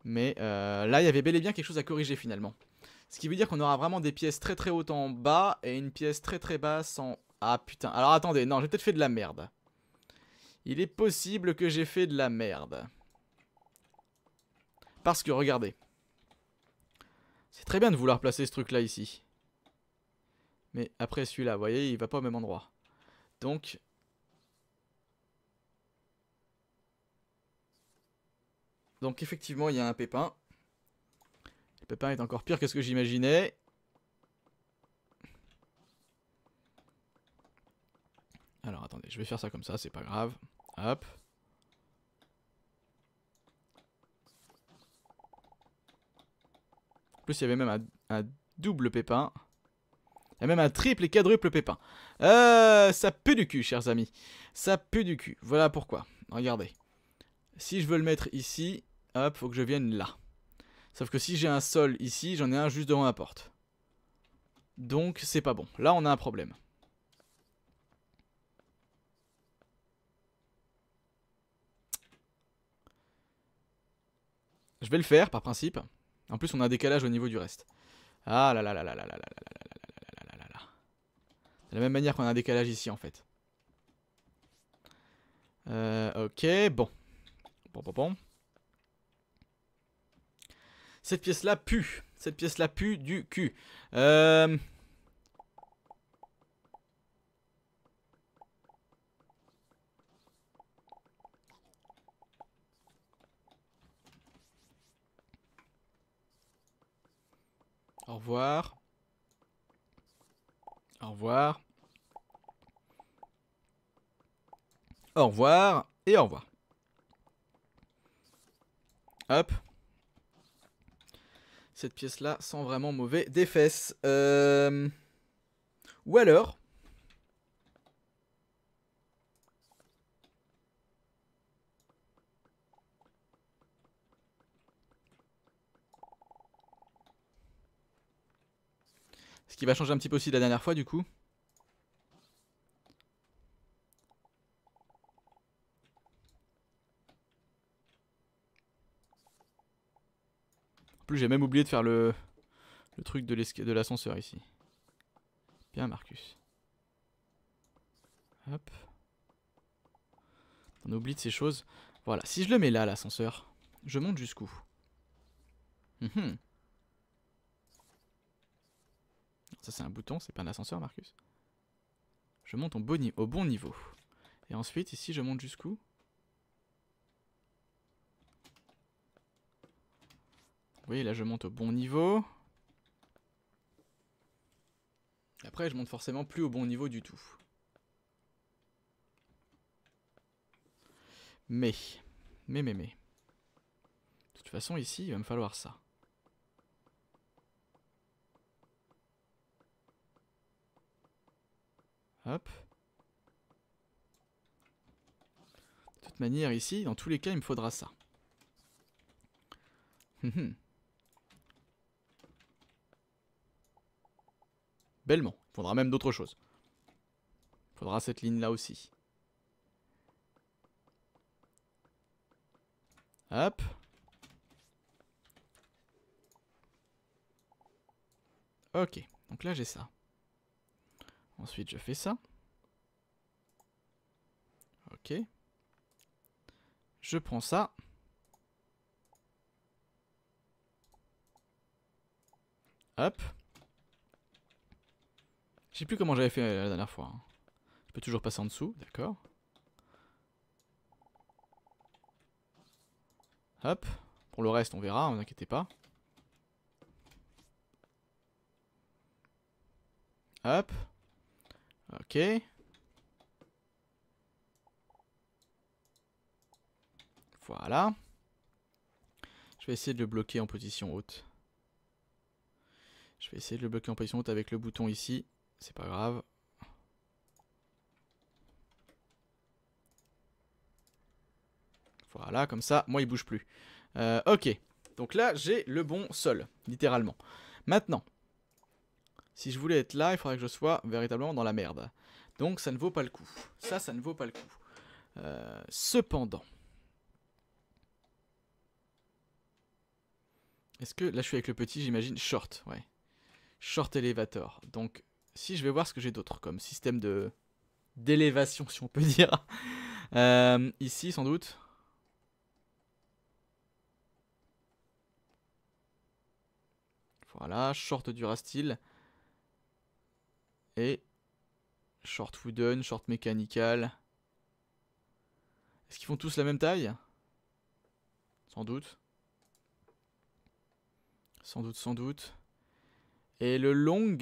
Mais euh, là, il y avait bel et bien quelque chose à corriger finalement. Ce qui veut dire qu'on aura vraiment des pièces très très hautes en bas et une pièce très très basse en... Ah putain, alors attendez, non, j'ai peut-être fait de la merde. Il est possible que j'ai fait de la merde. Parce que, regardez. C'est très bien de vouloir placer ce truc-là ici. Mais après celui-là, vous voyez, il va pas au même endroit. Donc... Donc effectivement, il y a un pépin. Pépin est encore pire que ce que j'imaginais. Alors attendez, je vais faire ça comme ça, c'est pas grave. Hop. plus, il y avait même un, double pépin. Il y a même un triple et quadruple pépin. Euh, ça pue du cul, chers amis. Ça pue du cul. Voilà pourquoi. Regardez. Si je veux le mettre ici, hop, faut que je vienne là. Sauf que si j'ai un sol ici, j'en ai un juste devant ma porte. Donc c'est pas bon. Là on a un problème. Je vais le faire par principe. En plus on a un décalage au niveau du reste. Ah là là là là là là là là là là là là là De la même manière qu'on a un décalage ici en fait. Euh, ok, bon. Bon bon bon. Cette pièce-là pue. Cette pièce-là pue du cul. Euh, au revoir. Au revoir. Au revoir et au revoir. Hop cette pièce-là sent vraiment mauvais des fesses. Euh, ou alors... Ce qui va changer un petit peu aussi la dernière fois du coup. plus, j'ai même oublié de faire le, truc de l'ascenseur ici. Bien, Marcus. Hop. On oublie de ces choses. Voilà, si je le mets là, l'ascenseur, je monte jusqu'où mhm. Ça, c'est un bouton, c'est pas un ascenseur, Marcus. Je monte au, bon niveau. Et ensuite, ici, je monte jusqu'où voyez, là je monte au bon niveau. Après, je monte forcément plus au bon niveau du tout. Mais, mais, mais, mais. De toute façon, ici, il va me falloir ça. Hop. De toute manière, ici, dans tous les cas, il me faudra ça. Hum, hum. Bellement. Il faudra même d'autres choses. Il faudra cette ligne-là aussi. Hop. Ok, donc là j'ai ça. Ensuite je fais ça. Ok. Je prends ça. Hop. Je sais plus comment j'avais fait euh, la dernière fois. Hein. Je peux toujours passer en dessous, d'accord. Hop. Pour le reste, on verra, ne vous inquiétez pas. Hop. Ok. Voilà. Je vais essayer de le bloquer en position haute. Je vais essayer de le bloquer en position haute avec le bouton ici c'est pas grave. Voilà, comme ça, moi il bouge plus. Euh, ok, donc là j'ai le bon sol, littéralement. Maintenant, si je voulais être là, il faudrait que je sois véritablement dans la merde. Donc ça ne vaut pas le coup. Ça, ça ne vaut pas le coup. Euh, cependant... Est-ce que... Là je suis avec le petit, j'imagine. Short, ouais. Short elevator. Donc si, je vais voir ce que j'ai d'autre comme système de d'élévation, si on peut dire. <laughs> Euh, ici, sans doute. Voilà, short style Et short wooden, short mechanical. Est-ce qu'ils font tous la même taille Sans doute. Sans doute, sans doute. Et le long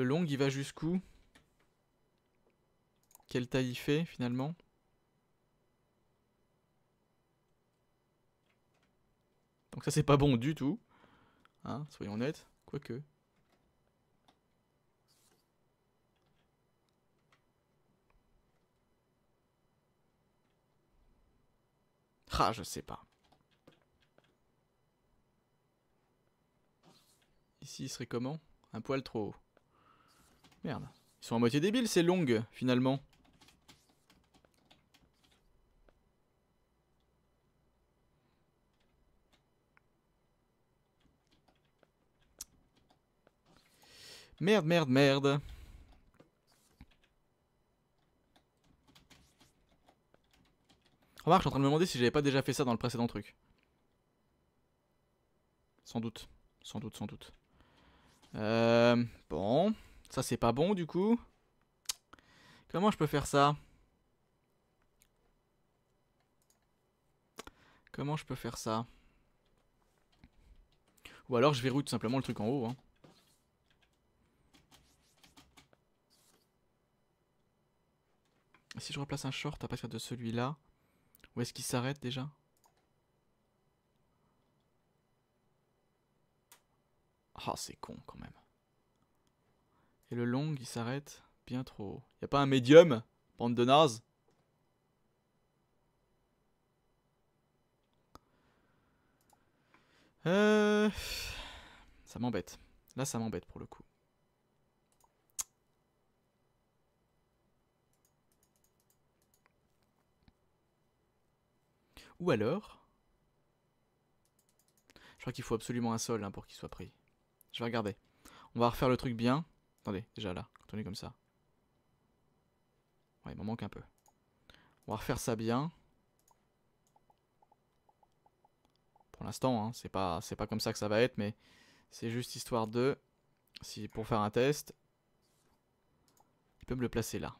Le long, il va jusqu'où Quelle taille il fait, finalement Donc ça, c'est pas bon du tout. Hein, soyons honnêtes. Quoique... Ah, je sais pas. Ici, il serait comment Un poil trop haut. Merde. Ils sont à moitié débiles, c'est long, finalement. Merde, merde, merde. Remarque, je suis en train de me demander si j'avais pas déjà fait ça dans le précédent truc. Sans doute. Sans doute, sans doute. Euh, bon. Ça, c'est pas bon, du coup. Comment je peux faire ça Comment je peux faire ça Ou alors, je verrouille tout simplement le truc en haut. Hein. Si je replace un short à partir de celui-là, où est-ce qu'il s'arrête déjà Ah, c'est con quand même. Et le long, il s'arrête bien trop haut. Y a pas un médium Bande de nazes euh, Ça m'embête. Là, ça m'embête pour le coup. Ou alors... Je crois qu'il faut absolument un sol hein, pour qu'il soit pris. Je vais regarder. On va refaire le truc bien. Attendez, déjà là, quand comme ça. Ouais, il m'en manque un peu. On va refaire ça bien. Pour l'instant, hein, c'est pas, pas comme ça que ça va être, mais c'est juste histoire de... Si pour faire un test, il peut me le placer là.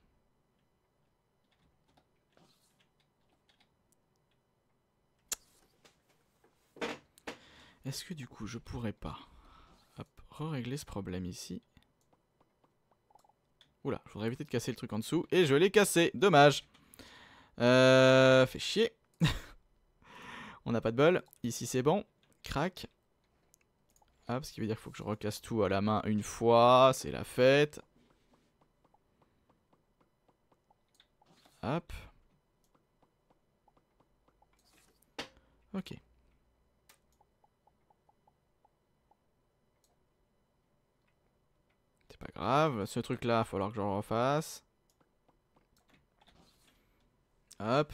Est-ce que du coup je pourrais pas Hop, régler ce problème ici Oula, je voudrais éviter de casser le truc en dessous. Et je l'ai cassé, dommage. Euh, fait chier. <laughs> On n'a pas de bol. Ici c'est bon. Crac. Hop, ah, ce qui veut dire qu'il faut que je recasse tout à la main une fois. C'est la fête. Hop. Ok. pas grave. Ce truc là, il va falloir que j'en refasse. Hop.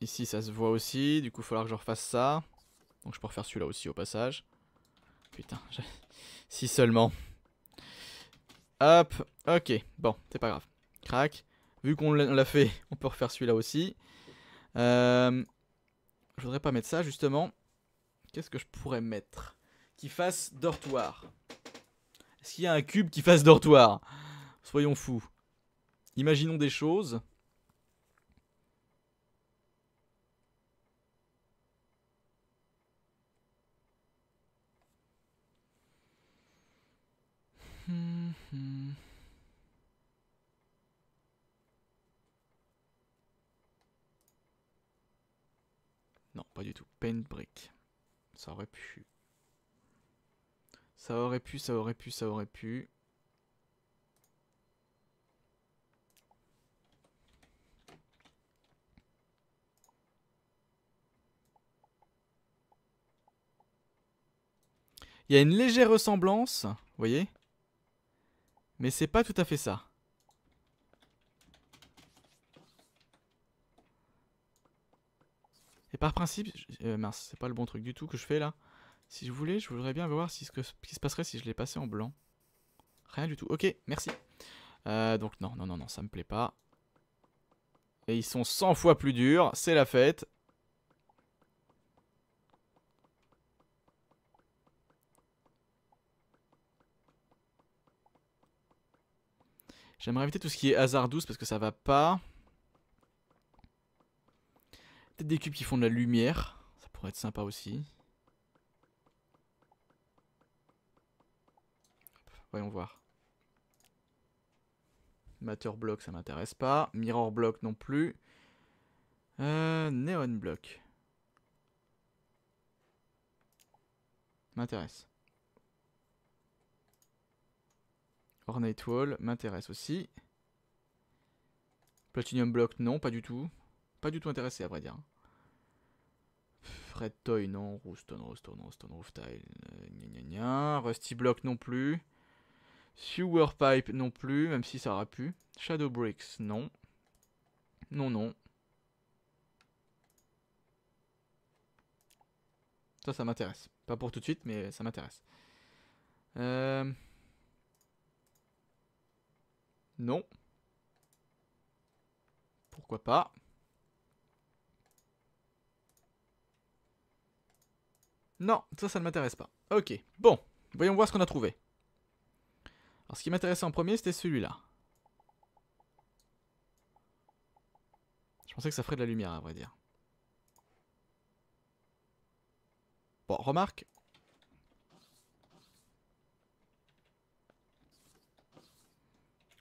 Ici, ça se voit aussi. Du coup, il va falloir que je refasse ça. Donc, je peux refaire celui-là aussi au passage. Putain, <laughs> si seulement. Hop, ok, bon, c'est pas grave. Crac. Vu qu'on l'a fait, <laughs> on peut refaire celui-là aussi. Euh, je voudrais pas mettre ça, justement. Qu'est-ce que je pourrais mettre Qui fasse dortoir. Est-ce qu'il y a un cube qui fasse dortoir Soyons fous. Imaginons des choses. Non, pas du tout. Paint brick. Ça aurait pu. Ça aurait pu, ça aurait pu, ça aurait pu. Il y a une légère ressemblance, vous voyez Mais c'est pas tout à fait ça. par principe, euh, mince, c'est pas le bon truc du tout que je fais là. Si je voulais, je voudrais bien voir ce, qui se passerait si je l'ai passé en blanc. Rien du tout. Ok, merci. Euh, donc non, non, non, non, ça me plaît pas. Et ils sont 100 fois plus durs, c'est la fête. J'aimerais éviter tout ce qui est hasard douce parce que ça va pas des cubes qui font de la lumière. Ça pourrait être sympa aussi. Voyons voir. Matter block, ça m'intéresse pas. Mirror block non plus. Euh, neon block. M'intéresse. Ornate wall m'intéresse aussi. Platinum block, non, pas du tout. Pas du tout intéressé à vrai dire. Red Toy, non. Roostone, Roostone, Roostone, tile, euh, Rusty Block non plus. Sewer Pipe non plus, même si ça aura pu. Shadow Bricks, non. Non, non. Ça, ça m'intéresse. Pas pour tout de suite, mais ça m'intéresse. Euh. Non. Pourquoi pas Non, ça, ça ne m'intéresse pas. Ok, bon, voyons voir ce qu'on a trouvé. Alors, ce qui m'intéressait en premier, c'était celui-là. Je pensais que ça ferait de la lumière, à vrai dire. Bon, remarque.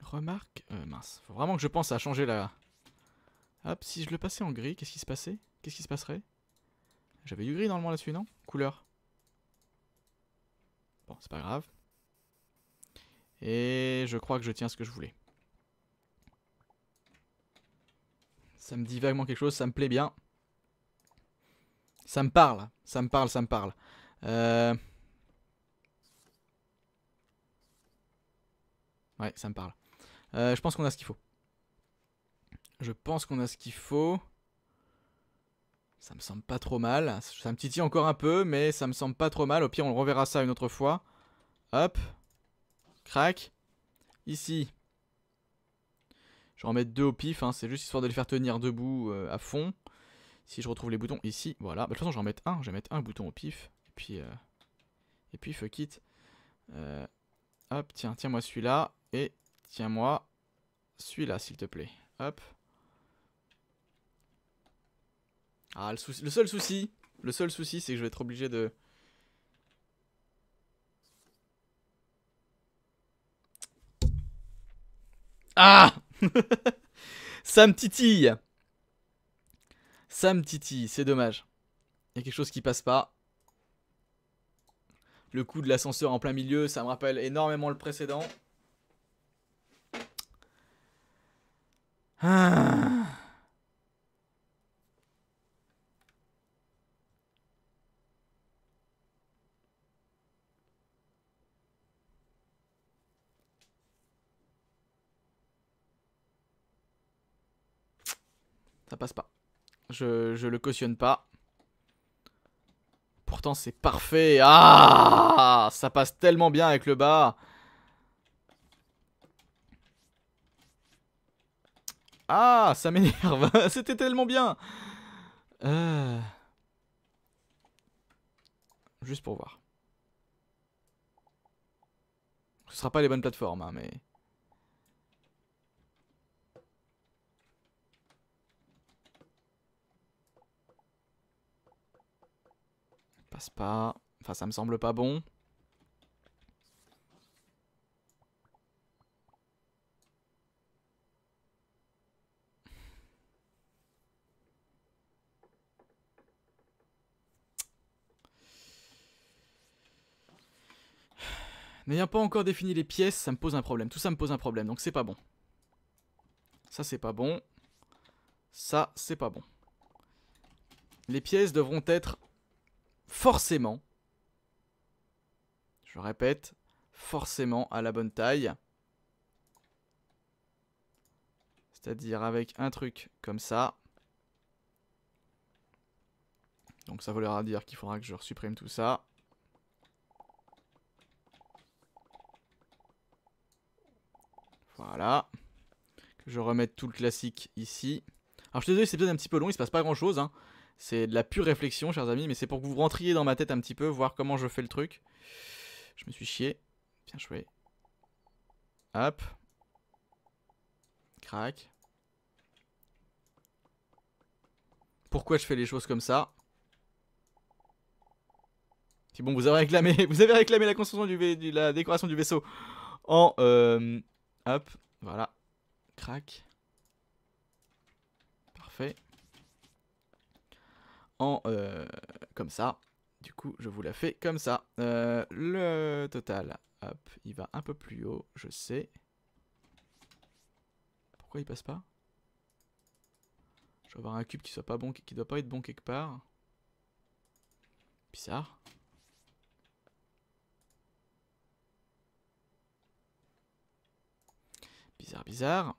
Remarque. Euh, mince, faut vraiment que je pense à changer la... Hop, si je le passais en gris, qu'est-ce qui se passait Qu'est-ce qui se passerait J'avais eu gris normalement là-dessus, non couleur. Bon, c'est pas grave. Et je crois que je tiens ce que je voulais. Ça me dit vaguement quelque chose, ça me plaît bien. Ça me parle, ça me parle, ça me parle. Euh, ouais, ça me parle. Euh, je pense qu'on a ce qu'il faut. Je pense qu'on a ce qu'il faut. Ça me semble pas trop mal. Ça me titille encore un peu, mais ça me semble pas trop mal. Au pire, on reverra ça une autre fois. Hop. Crac. Ici. Je vais en mettre deux au pif. Hein. C'est juste histoire de le faire tenir debout euh, à fond. Si je retrouve les boutons ici, voilà. Bah, de toute façon, je vais en mettre un. Je vais mettre un bouton au pif. Et puis, euh, et puis fuck it. Euh, hop, tiens, tiens-moi celui-là. Et tiens-moi celui-là, s'il te plaît. Hop. Ah, le, seul souci, le seul souci, c'est que je vais être obligé de... Ah Sam <laughs> me Sam Ça c'est dommage. Il y a quelque chose qui passe pas. Le coup de l'ascenseur en plein milieu, ça me rappelle énormément le précédent. Ah passe pas. Je, je le cautionne pas. Pourtant, c'est parfait. Ah Ça passe tellement bien avec le bas. Ah, ça m'énerve. <laughs> C'était tellement bien. Euh. Juste pour voir. Ce sera pas les bonnes plateformes, hein, mais... pas. Enfin, ça me semble pas bon. N'ayant pas encore défini les pièces, ça me pose un problème. Tout ça me pose un problème, donc c'est pas bon. Ça, c'est pas bon. Ça, c'est pas bon. Les pièces devront être forcément, je répète, forcément à la bonne taille. C'est-à-dire avec un truc comme ça. Donc ça voudra dire qu'il faudra que je supprime tout ça. Voilà. Que je remette tout le classique ici. Alors je suis désolé, c'est peut-être un petit peu long, il se passe pas grand-chose. Hein. C'est de la pure réflexion, chers amis, mais c'est pour que vous rentriez dans ma tête un petit peu, voir comment je fais le truc. Je me suis chié. Bien joué. Hop. Crac. Pourquoi je fais les choses comme ça C'est bon, vous avez réclamé, <laughs> vous avez réclamé la construction du, la décoration du vaisseau en euh, hop, voilà, crac. Parfait en euh, comme ça. Du coup, je vous la fais comme ça. Euh, le total, hop, il va un peu plus haut, je sais. Pourquoi il passe pas Je vais avoir un cube qui soit pas bon, qui doit pas être bon quelque part. Bizarre. Bizarre, bizarre.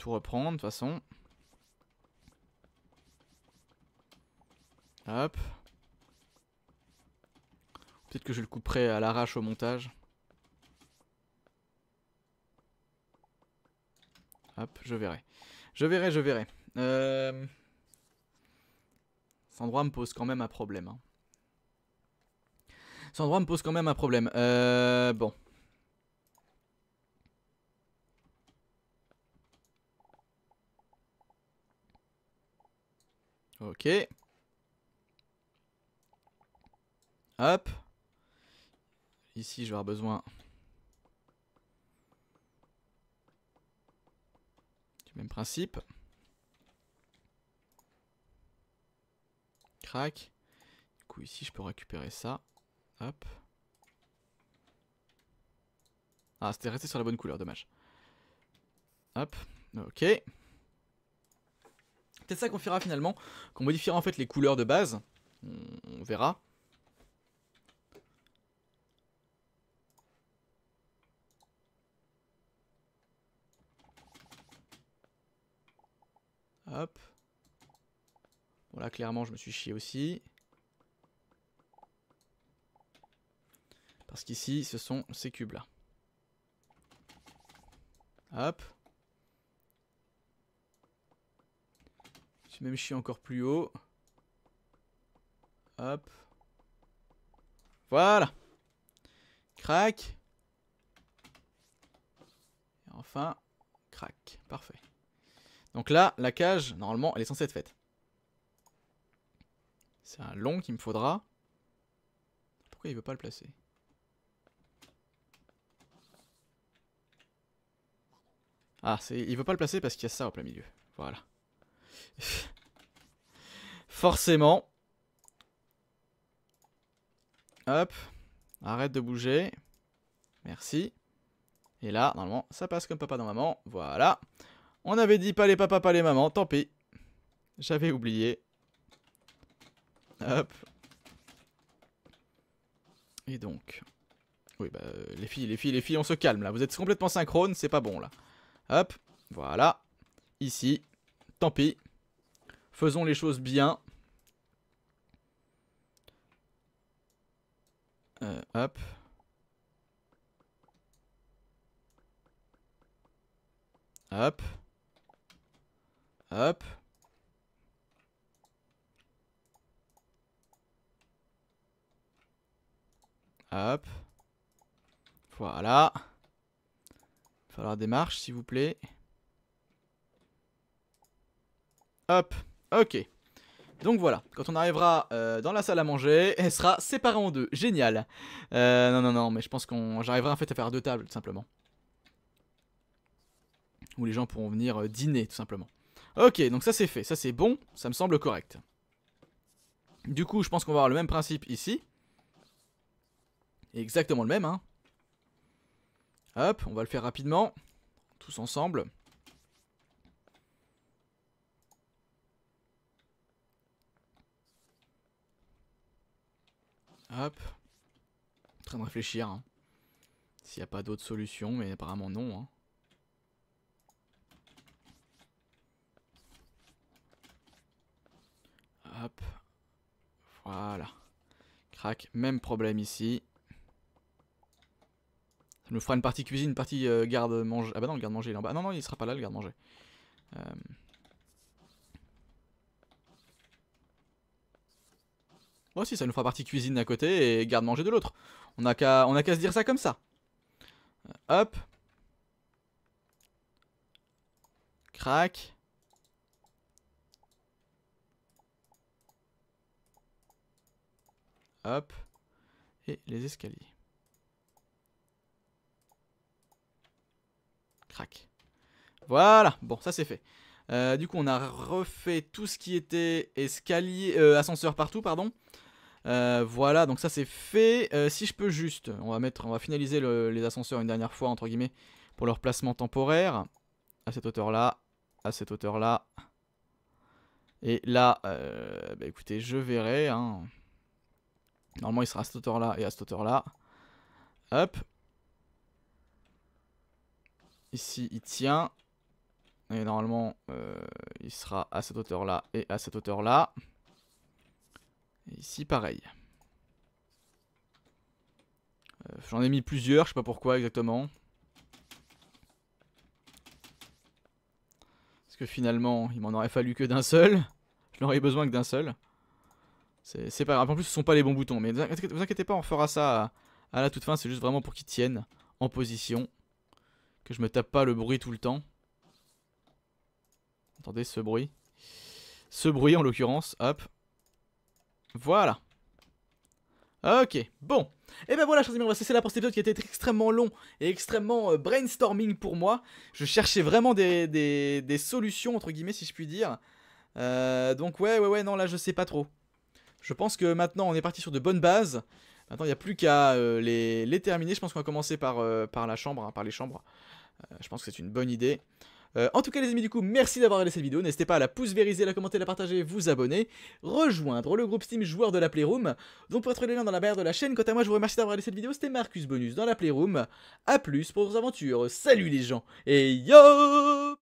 tout reprendre de toute façon. Hop. Peut-être que je le couperai à l'arrache au montage. Hop, je verrai. Je verrai, je verrai. Euh... Cet me pose quand même un problème. Hein. Cet me pose quand même un problème. Euh, bon. Ok. Hop. Ici, je vais avoir besoin. Du même principe. Crac. Du coup, ici, je peux récupérer ça. Hop. Ah, c'était resté sur la bonne couleur, dommage. Hop. Ok. C'est ça qu'on fera finalement, qu'on modifiera en fait les couleurs de base. On, on verra. Hop. Bon là clairement je me suis chié aussi. Parce qu'ici ce sont ces cubes là. Hop. Même je suis encore plus haut. Hop. Voilà. Crac. Et enfin, crac. Parfait. Donc là, la cage, normalement, elle est censée être faite. C'est un long qu'il me faudra. Pourquoi il veut pas le placer Ah, il veut pas le placer parce qu'il y a ça au plein milieu. Voilà. Forcément. Hop. Arrête de bouger. Merci. Et là, normalement, ça passe comme papa dans maman. Voilà. On avait dit pas les papas, pas les mamans. Tant pis. J'avais oublié. Hop. Et donc... Oui, bah, les filles, les filles, les filles, on se calme, là. Vous êtes complètement synchrone, c'est pas bon, là. Hop. Voilà. Ici. Tant pis. Faisons les choses bien. Euh, hop. Hop. Hop. Hop. Voilà. Il va falloir des marches, s'il vous plaît. Hop. Ok. Donc voilà, quand on arrivera euh, dans la salle à manger, <laughs> elle sera séparée en deux. Génial. Euh, non, non, non, mais je pense qu'on j'arriverai en fait à faire deux tables, tout simplement. Où les gens pourront venir euh, dîner, tout simplement. Ok, donc ça c'est fait, ça c'est bon, ça me semble correct. Du coup, je pense qu'on va avoir le même principe ici. Exactement le même, hein. Hop, on va le faire rapidement, tous ensemble. Hop. En train de réfléchir. Hein. S'il n'y a pas d'autre solution, mais apparemment non. Hein. Hop. Voilà. Crac, même problème ici. Ça nous fera une partie cuisine, une partie euh, garde-manger. Ah bah non, le garde-manger est en bas. Ah non, non, il sera pas là le garde-manger. Euh, Moi si, ça nous fera partie cuisine d'un côté et garde-manger de l'autre. On n'a qu'à se dire ça comme ça. Euh, hop. Crac. Hop. Et les escaliers. Crac. Voilà. Bon, ça c'est fait. Euh, du coup, on a refait tout ce qui était escalier, euh, ascenseur partout, pardon. Euh, voilà, donc ça c'est fait. Euh, si je peux juste, on va mettre, on va finaliser les ascenseurs une dernière fois entre guillemets pour leur placement temporaire à cette hauteur là, à cette hauteur là. Et là, euh, bah, écoutez, je verrai. Hein. Normalement, il sera à cette hauteur là et à cette hauteur là. Hop. Ici, il tient. Et normalement, il sera à cette hauteur là et à cette hauteur là ici, pareil. Euh, j'en ai mis plusieurs, je sais pas pourquoi exactement. Parce que finalement, il m'en aurait fallu que d'un seul. Je n'aurais besoin que d'un seul. C'est pas grave. En plus, ce sont pas les bons boutons. Mais vous inquiétez pas, on fera ça à, la toute fin. C'est juste vraiment pour qu'ils tiennent en position. Que je me tape pas le bruit tout le temps. Attendez, ce bruit Ce bruit en l'occurrence. Hop. Voilà. Ok, bon. Et eh ben voilà, chers amis, on va cesser là pour cet épisode qui était extrêmement long et extrêmement euh, brainstorming pour moi. Je cherchais vraiment des, solutions, entre guillemets, si je puis dire. Euh, donc ouais, ouais, ouais, non, là, je sais pas trop. Je pense que maintenant, on est parti sur de bonnes bases. Maintenant, il n'y a plus qu'à euh, les, terminer. Je pense qu'on va commencer par, la chambre, hein, par les chambres. je pense que c'est une bonne idée. Euh, en tout cas les amis du coup, merci d'avoir regardé cette vidéo, n'hésitez pas à la pouce-vériser, la commenter, la partager, vous abonner, rejoindre le groupe Steam joueurs de la Playroom, donc pour être les dans la barre de la chaîne, quant à moi je vous remercie d'avoir regardé cette vidéo, c'était Marcus Bonus dans la Playroom, à plus pour vos aventures, salut les gens, et yo